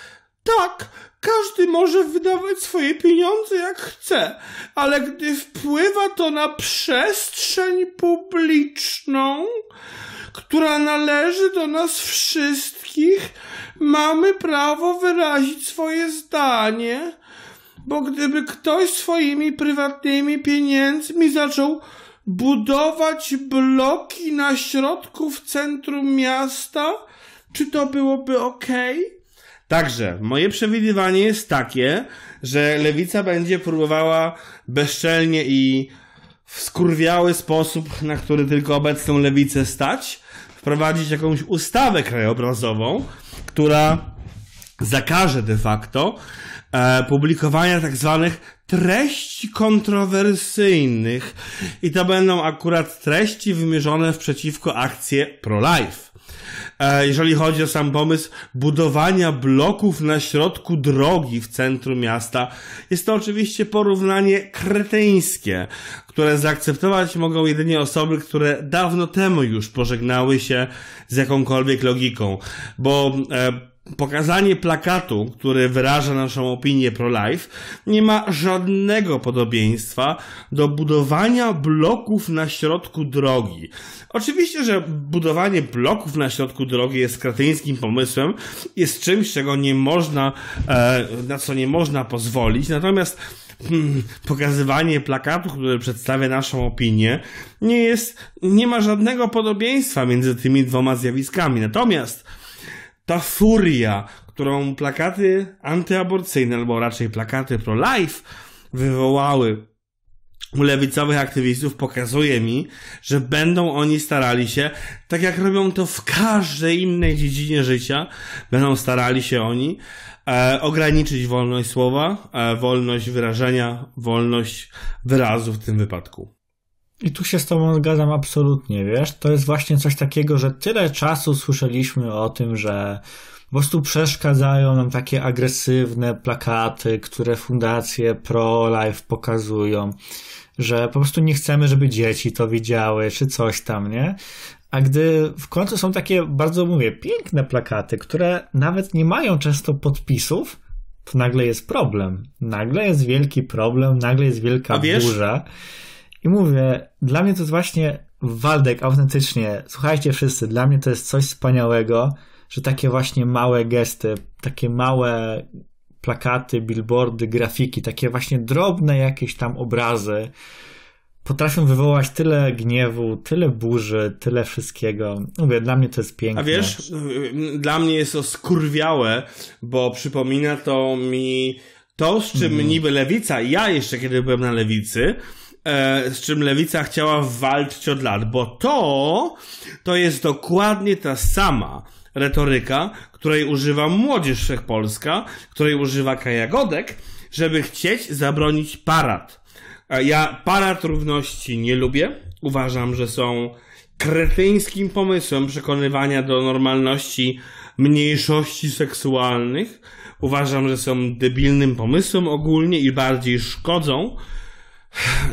tak, każdy może wydawać swoje pieniądze jak chce, ale gdy wpływa to na przestrzeń publiczną, która należy do nas wszystkich, mamy prawo wyrazić swoje zdanie, bo gdyby ktoś swoimi prywatnymi pieniędzmi zaczął budować bloki na środku w centrum miasta, czy to byłoby okej? Okay? Także moje przewidywanie jest takie, że lewica będzie próbowała bezczelnie i w skurwiały sposób, na który tylko obecną lewicę stać, wprowadzić jakąś ustawę krajobrazową, która zakaże de facto e, publikowania tak zwanych treści kontrowersyjnych. I to będą akurat treści wymierzone w przeciwko akcje pro-life. E, jeżeli chodzi o sam pomysł budowania bloków na środku drogi w centrum miasta. Jest to oczywiście porównanie kretyńskie, które zaakceptować mogą jedynie osoby, które dawno temu już pożegnały się z jakąkolwiek logiką, bo e, pokazanie plakatu, który wyraża naszą opinię pro-life, nie ma żadnego podobieństwa do budowania bloków na środku drogi. Oczywiście, że budowanie bloków na środku drogi jest kretyńskim pomysłem, jest czymś, czego nie można, e, na co nie można pozwolić, natomiast hmm, pokazywanie plakatu, który przedstawia naszą opinię, nie jest, nie ma żadnego podobieństwa między tymi dwoma zjawiskami. Natomiast ta furia, którą plakaty antyaborcyjne, albo raczej plakaty pro-life wywołały u lewicowych aktywistów pokazuje mi, że będą oni starali się, tak jak robią to w każdej innej dziedzinie życia, będą starali się oni e, ograniczyć wolność słowa, e, wolność wyrażenia, wolność wyrazu w tym wypadku. I tu się z Tobą zgadzam absolutnie, wiesz? To jest właśnie coś takiego, że tyle czasu słyszeliśmy o tym, że po prostu przeszkadzają nam takie agresywne plakaty, które fundacje pro-life pokazują, że po prostu nie chcemy, żeby dzieci to widziały, czy coś tam, nie? A gdy w końcu są takie bardzo, mówię, piękne plakaty, które nawet nie mają często podpisów, to nagle jest problem. Nagle jest wielki problem, nagle jest wielka burza. I mówię, dla mnie to jest właśnie Waldek autentycznie. Słuchajcie wszyscy, dla mnie to jest coś wspaniałego, że takie właśnie małe gesty, takie małe plakaty, billboardy, grafiki, takie właśnie drobne jakieś tam obrazy potrafią wywołać tyle gniewu, tyle burzy, tyle wszystkiego. Mówię, dla mnie to jest piękne. A wiesz, dla mnie jest to skurwiałe, bo przypomina to mi to, z czym mm. niby lewica, ja jeszcze kiedy byłem na lewicy, E, z czym lewica chciała walczyć od lat, bo to, to jest dokładnie ta sama retoryka, której używa Młodzież Wszechpolska, której używa Kajagodek, żeby chcieć zabronić parad. E, ja parad równości nie lubię. Uważam, że są kretyńskim pomysłem przekonywania do normalności mniejszości seksualnych. Uważam, że są debilnym pomysłem ogólnie i bardziej szkodzą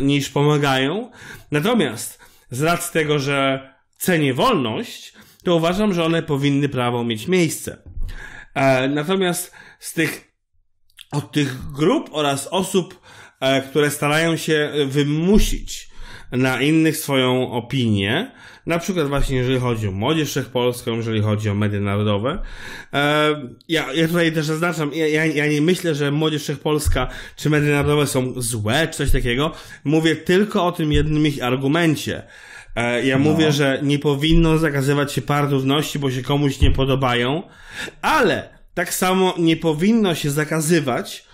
niż pomagają. Natomiast z racji tego, że cenię wolność, to uważam, że one powinny prawo mieć miejsce. E, natomiast z tych, od tych grup oraz osób, e, które starają się e, wymusić na innych swoją opinię, na przykład właśnie jeżeli chodzi o młodzież wszechpolską, jeżeli chodzi o media narodowe. E, ja, ja tutaj też zaznaczam, ja, ja nie myślę, że młodzież wszechpolska czy media narodowe są złe, czy coś takiego. Mówię tylko o tym jednym ich argumencie. E, ja no. mówię, że nie powinno zakazywać się par równości, bo się komuś nie podobają, ale tak samo nie powinno się zakazywać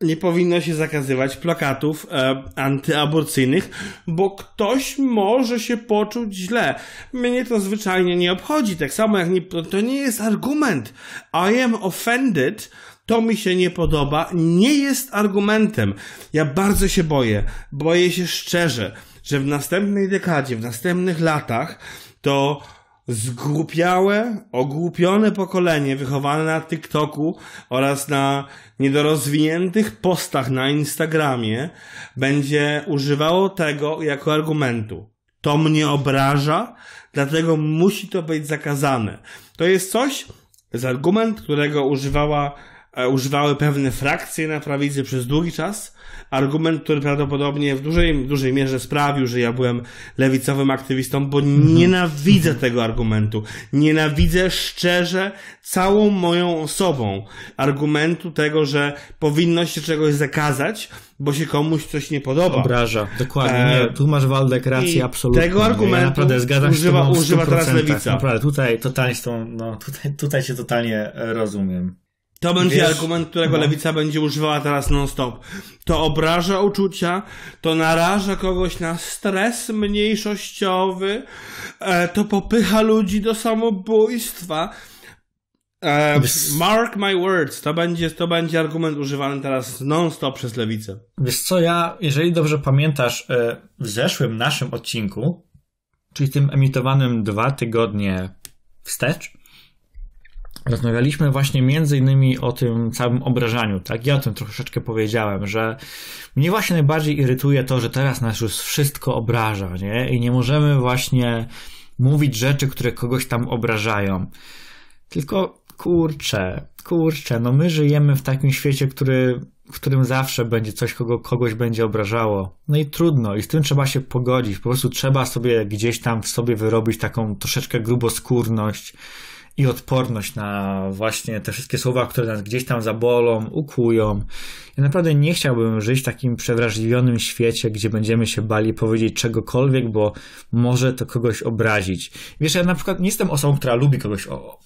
nie powinno się zakazywać plakatów e, antyaborcyjnych, bo ktoś może się poczuć źle. Mnie to zwyczajnie nie obchodzi. Tak samo jak nie, to nie jest argument. I am offended. To mi się nie podoba. Nie jest argumentem. Ja bardzo się boję. Boję się szczerze, że w następnej dekadzie, w następnych latach to zgłupiałe, ogłupione pokolenie wychowane na TikToku oraz na niedorozwiniętych postach na Instagramie będzie używało tego jako argumentu. To mnie obraża, dlatego musi to być zakazane. To jest coś, z argument, którego używała, e, używały pewne frakcje na prawicy przez długi czas, argument, który prawdopodobnie w dużej, dużej mierze sprawił, że ja byłem lewicowym aktywistą, bo nienawidzę tego argumentu. Nienawidzę szczerze całą moją osobą argumentu tego, że powinno się czegoś zakazać, bo się komuś coś nie podoba. Obraża, dokładnie. E... Nie, tu masz Waldek e, rację, absolutnie. Tego argumentu ja naprawdę zgadzam używa, używa teraz lewica. Naprawdę, tutaj totalnie, no, tutaj, tutaj się totalnie e, rozumiem. To będzie Wiesz, argument, którego no. lewica będzie używała teraz non-stop. To obraża uczucia, to naraża kogoś na stres mniejszościowy, e, to popycha ludzi do samobójstwa. E, mark my words, to będzie, to będzie argument używany teraz non-stop przez lewicę. Wiesz co, ja, jeżeli dobrze pamiętasz, e, w zeszłym naszym odcinku, czyli tym emitowanym dwa tygodnie wstecz, rozmawialiśmy właśnie między innymi o tym całym obrażaniu, tak? Ja o tym troszeczkę powiedziałem, że mnie właśnie najbardziej irytuje to, że teraz nas już wszystko obraża, nie? I nie możemy właśnie mówić rzeczy, które kogoś tam obrażają. Tylko kurczę, kurczę, no my żyjemy w takim świecie, który, w którym zawsze będzie coś, kogo, kogoś będzie obrażało. No i trudno, i z tym trzeba się pogodzić. Po prostu trzeba sobie gdzieś tam w sobie wyrobić taką troszeczkę gruboskórność, i odporność na właśnie te wszystkie słowa, które nas gdzieś tam zabolą, ukłują. Ja naprawdę nie chciałbym żyć w takim przewrażliwionym świecie, gdzie będziemy się bali powiedzieć czegokolwiek, bo może to kogoś obrazić. Wiesz, ja na przykład nie jestem osobą, która lubi kogoś o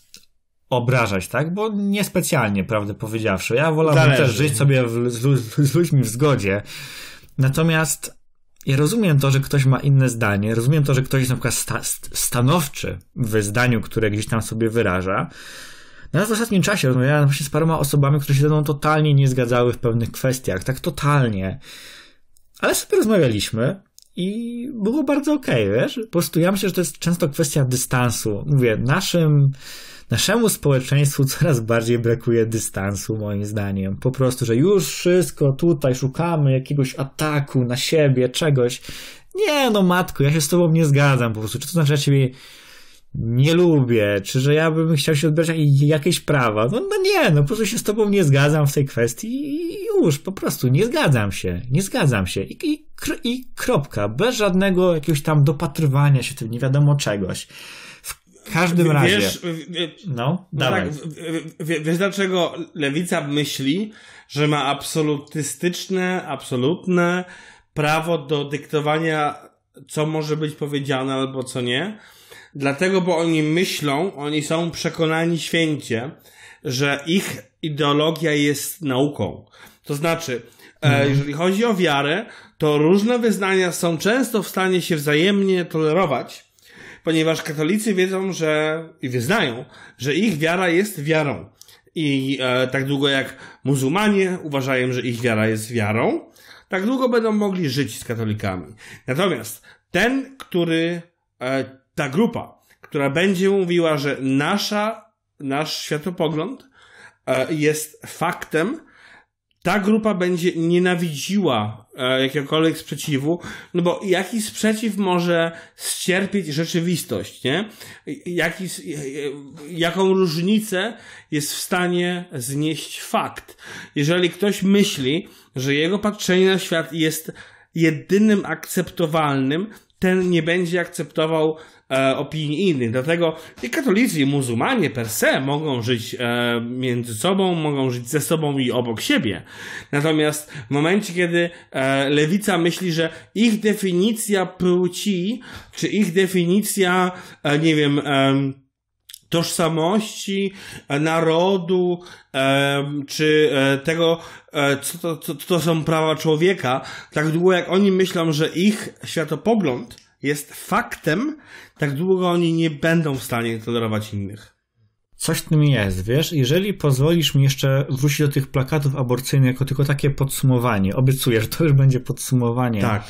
obrażać, tak? Bo niespecjalnie, prawdę powiedziawszy. Ja wolałbym Zależy. też żyć sobie w, z, z ludźmi w zgodzie. Natomiast ja rozumiem to, że ktoś ma inne zdanie, rozumiem to, że ktoś jest na przykład sta stanowczy w zdaniu, które gdzieś tam sobie wyraża. Natomiast no w ostatnim czasie rozmawiałem właśnie z paroma osobami, które się ze mną totalnie nie zgadzały w pewnych kwestiach, tak totalnie. Ale sobie rozmawialiśmy i było bardzo okej, okay, wiesz? Po prostu ja myślę, że to jest często kwestia dystansu. Mówię, naszym Naszemu społeczeństwu coraz bardziej brakuje dystansu, moim zdaniem. Po prostu, że już wszystko tutaj szukamy jakiegoś ataku na siebie, czegoś. Nie, no matku, ja się z tobą nie zgadzam po prostu. Czy to znaczy, że ja ciebie nie lubię, czy że ja bym chciał się odbierać jakieś prawa. No, no nie, no po prostu się z tobą nie zgadzam w tej kwestii i już, po prostu nie zgadzam się, nie zgadzam się i, i, i kropka, bez żadnego jakiegoś tam dopatrywania się tym, nie wiadomo czegoś. W każdym razie. Wiesz, no, no tak, dawaj. Tak, wiesz dlaczego lewica myśli, że ma absolutystyczne, absolutne prawo do dyktowania, co może być powiedziane albo co nie? Dlatego, bo oni myślą, oni są przekonani święcie, że ich ideologia jest nauką. To znaczy, e, mhm. jeżeli chodzi o wiarę, to różne wyznania są często w stanie się wzajemnie tolerować ponieważ katolicy wiedzą, że i wyznają, że ich wiara jest wiarą. I e, tak długo jak muzułmanie uważają, że ich wiara jest wiarą, tak długo będą mogli żyć z katolikami. Natomiast ten, który, e, ta grupa, która będzie mówiła, że nasza, nasz światopogląd e, jest faktem, ta grupa będzie nienawidziła e, jakiegokolwiek sprzeciwu, no bo jaki sprzeciw może ścierpieć rzeczywistość, nie? Jaki, jaką różnicę jest w stanie znieść fakt? Jeżeli ktoś myśli, że jego patrzenie na świat jest jedynym akceptowalnym, ten nie będzie akceptował e, opinii innych. Dlatego i katolicy, i muzułmanie per se mogą żyć e, między sobą, mogą żyć ze sobą i obok siebie. Natomiast w momencie, kiedy e, lewica myśli, że ich definicja płci, czy ich definicja, e, nie wiem, e, tożsamości e, narodu, czy tego, co to, co to są prawa człowieka, tak długo jak oni myślą, że ich światopogląd jest faktem, tak długo oni nie będą w stanie tolerować innych. Coś w tym jest, wiesz? Jeżeli pozwolisz mi jeszcze wrócić do tych plakatów aborcyjnych jako tylko takie podsumowanie, obiecuję, że to już będzie podsumowanie. Tak.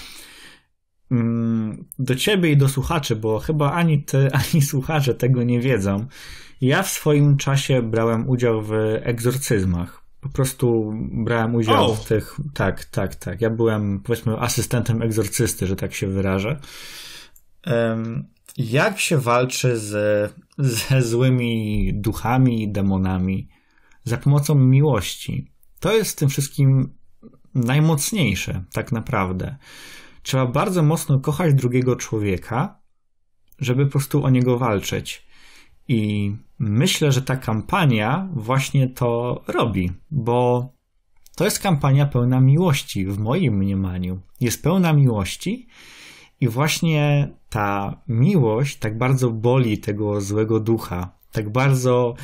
Mm, do ciebie i do słuchaczy, bo chyba ani ty, ani słuchacze tego nie wiedzą. Ja w swoim czasie brałem udział w egzorcyzmach. Po prostu brałem udział oh. w tych. Tak, tak, tak. Ja byłem, powiedzmy, asystentem egzorcysty, że tak się wyrażę. Jak się walczy z, ze złymi duchami demonami? Za pomocą miłości. To jest w tym wszystkim najmocniejsze, tak naprawdę. Trzeba bardzo mocno kochać drugiego człowieka, żeby po prostu o niego walczyć. I myślę, że ta kampania właśnie to robi, bo to jest kampania pełna miłości, w moim mniemaniu. Jest pełna miłości i właśnie ta miłość tak bardzo boli tego złego ducha, tak bardzo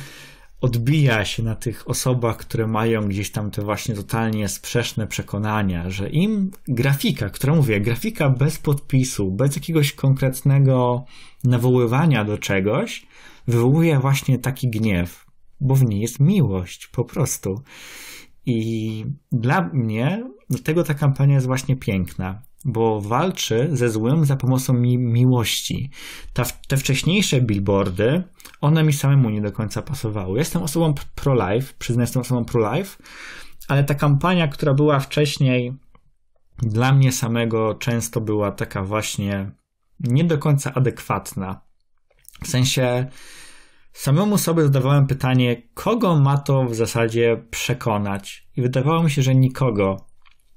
odbija się na tych osobach, które mają gdzieś tam te właśnie totalnie sprzeczne przekonania, że im grafika, która mówię, grafika bez podpisu, bez jakiegoś konkretnego nawoływania do czegoś, wywołuje właśnie taki gniew, bo w niej jest miłość po prostu. I dla mnie dlatego ta kampania jest właśnie piękna bo walczy ze złem za pomocą mi miłości. Ta, te wcześniejsze billboardy, one mi samemu nie do końca pasowały. Jestem osobą pro-life, przyznaję, jestem osobą pro-life, ale ta kampania, która była wcześniej, dla mnie samego często była taka właśnie nie do końca adekwatna. W sensie samemu sobie zadawałem pytanie, kogo ma to w zasadzie przekonać? I wydawało mi się, że nikogo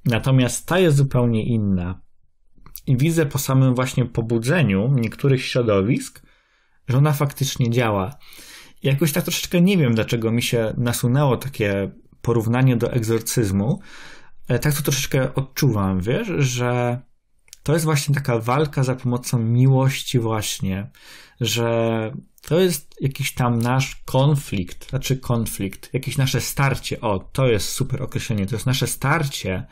Natomiast ta jest zupełnie inna. I widzę po samym właśnie pobudzeniu niektórych środowisk, że ona faktycznie działa. jakoś tak troszeczkę nie wiem, dlaczego mi się nasunęło takie porównanie do egzorcyzmu. E, tak to troszeczkę odczuwam, wiesz, że to jest właśnie taka walka za pomocą miłości, właśnie, że to jest jakiś tam nasz konflikt, znaczy konflikt, jakieś nasze starcie. O, to jest super określenie. To jest nasze starcie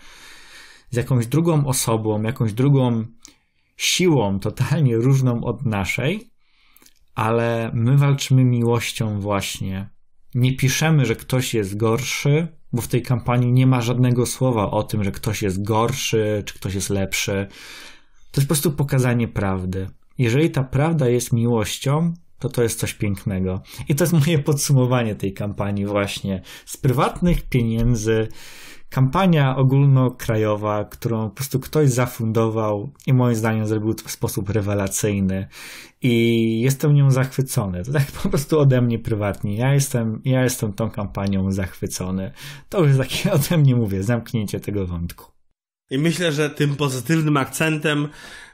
z jakąś drugą osobą, jakąś drugą siłą totalnie różną od naszej, ale my walczymy miłością właśnie. Nie piszemy, że ktoś jest gorszy, bo w tej kampanii nie ma żadnego słowa o tym, że ktoś jest gorszy, czy ktoś jest lepszy. To jest po prostu pokazanie prawdy. Jeżeli ta prawda jest miłością, to to jest coś pięknego. I to jest moje podsumowanie tej kampanii właśnie. Z prywatnych pieniędzy kampania ogólnokrajowa, którą po prostu ktoś zafundował i moim zdaniem zrobił to w sposób rewelacyjny i jestem nią zachwycony. To tak po prostu ode mnie prywatnie. Ja jestem, ja jestem tą kampanią zachwycony. To już takie ode mnie mówię, zamknięcie tego wątku. I myślę, że tym pozytywnym akcentem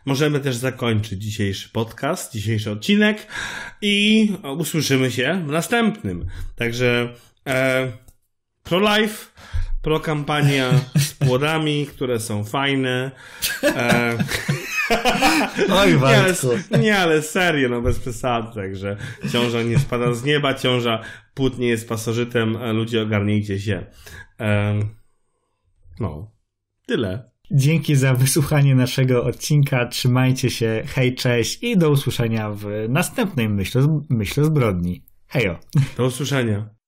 możemy też zakończyć dzisiejszy podcast, dzisiejszy odcinek i usłyszymy się w następnym. Także e, pro-life, pro-kampania z płodami, które są fajne. E, Oj, nie, ale, nie, ale serio, no bez przesady, także ciąża nie spada z nieba, ciąża płód nie jest pasożytem, ludzie ogarnijcie się. E, no, tyle. Dzięki za wysłuchanie naszego odcinka. Trzymajcie się. Hej, cześć i do usłyszenia w następnej myśl, o zbrodni. Hejo. Do usłyszenia.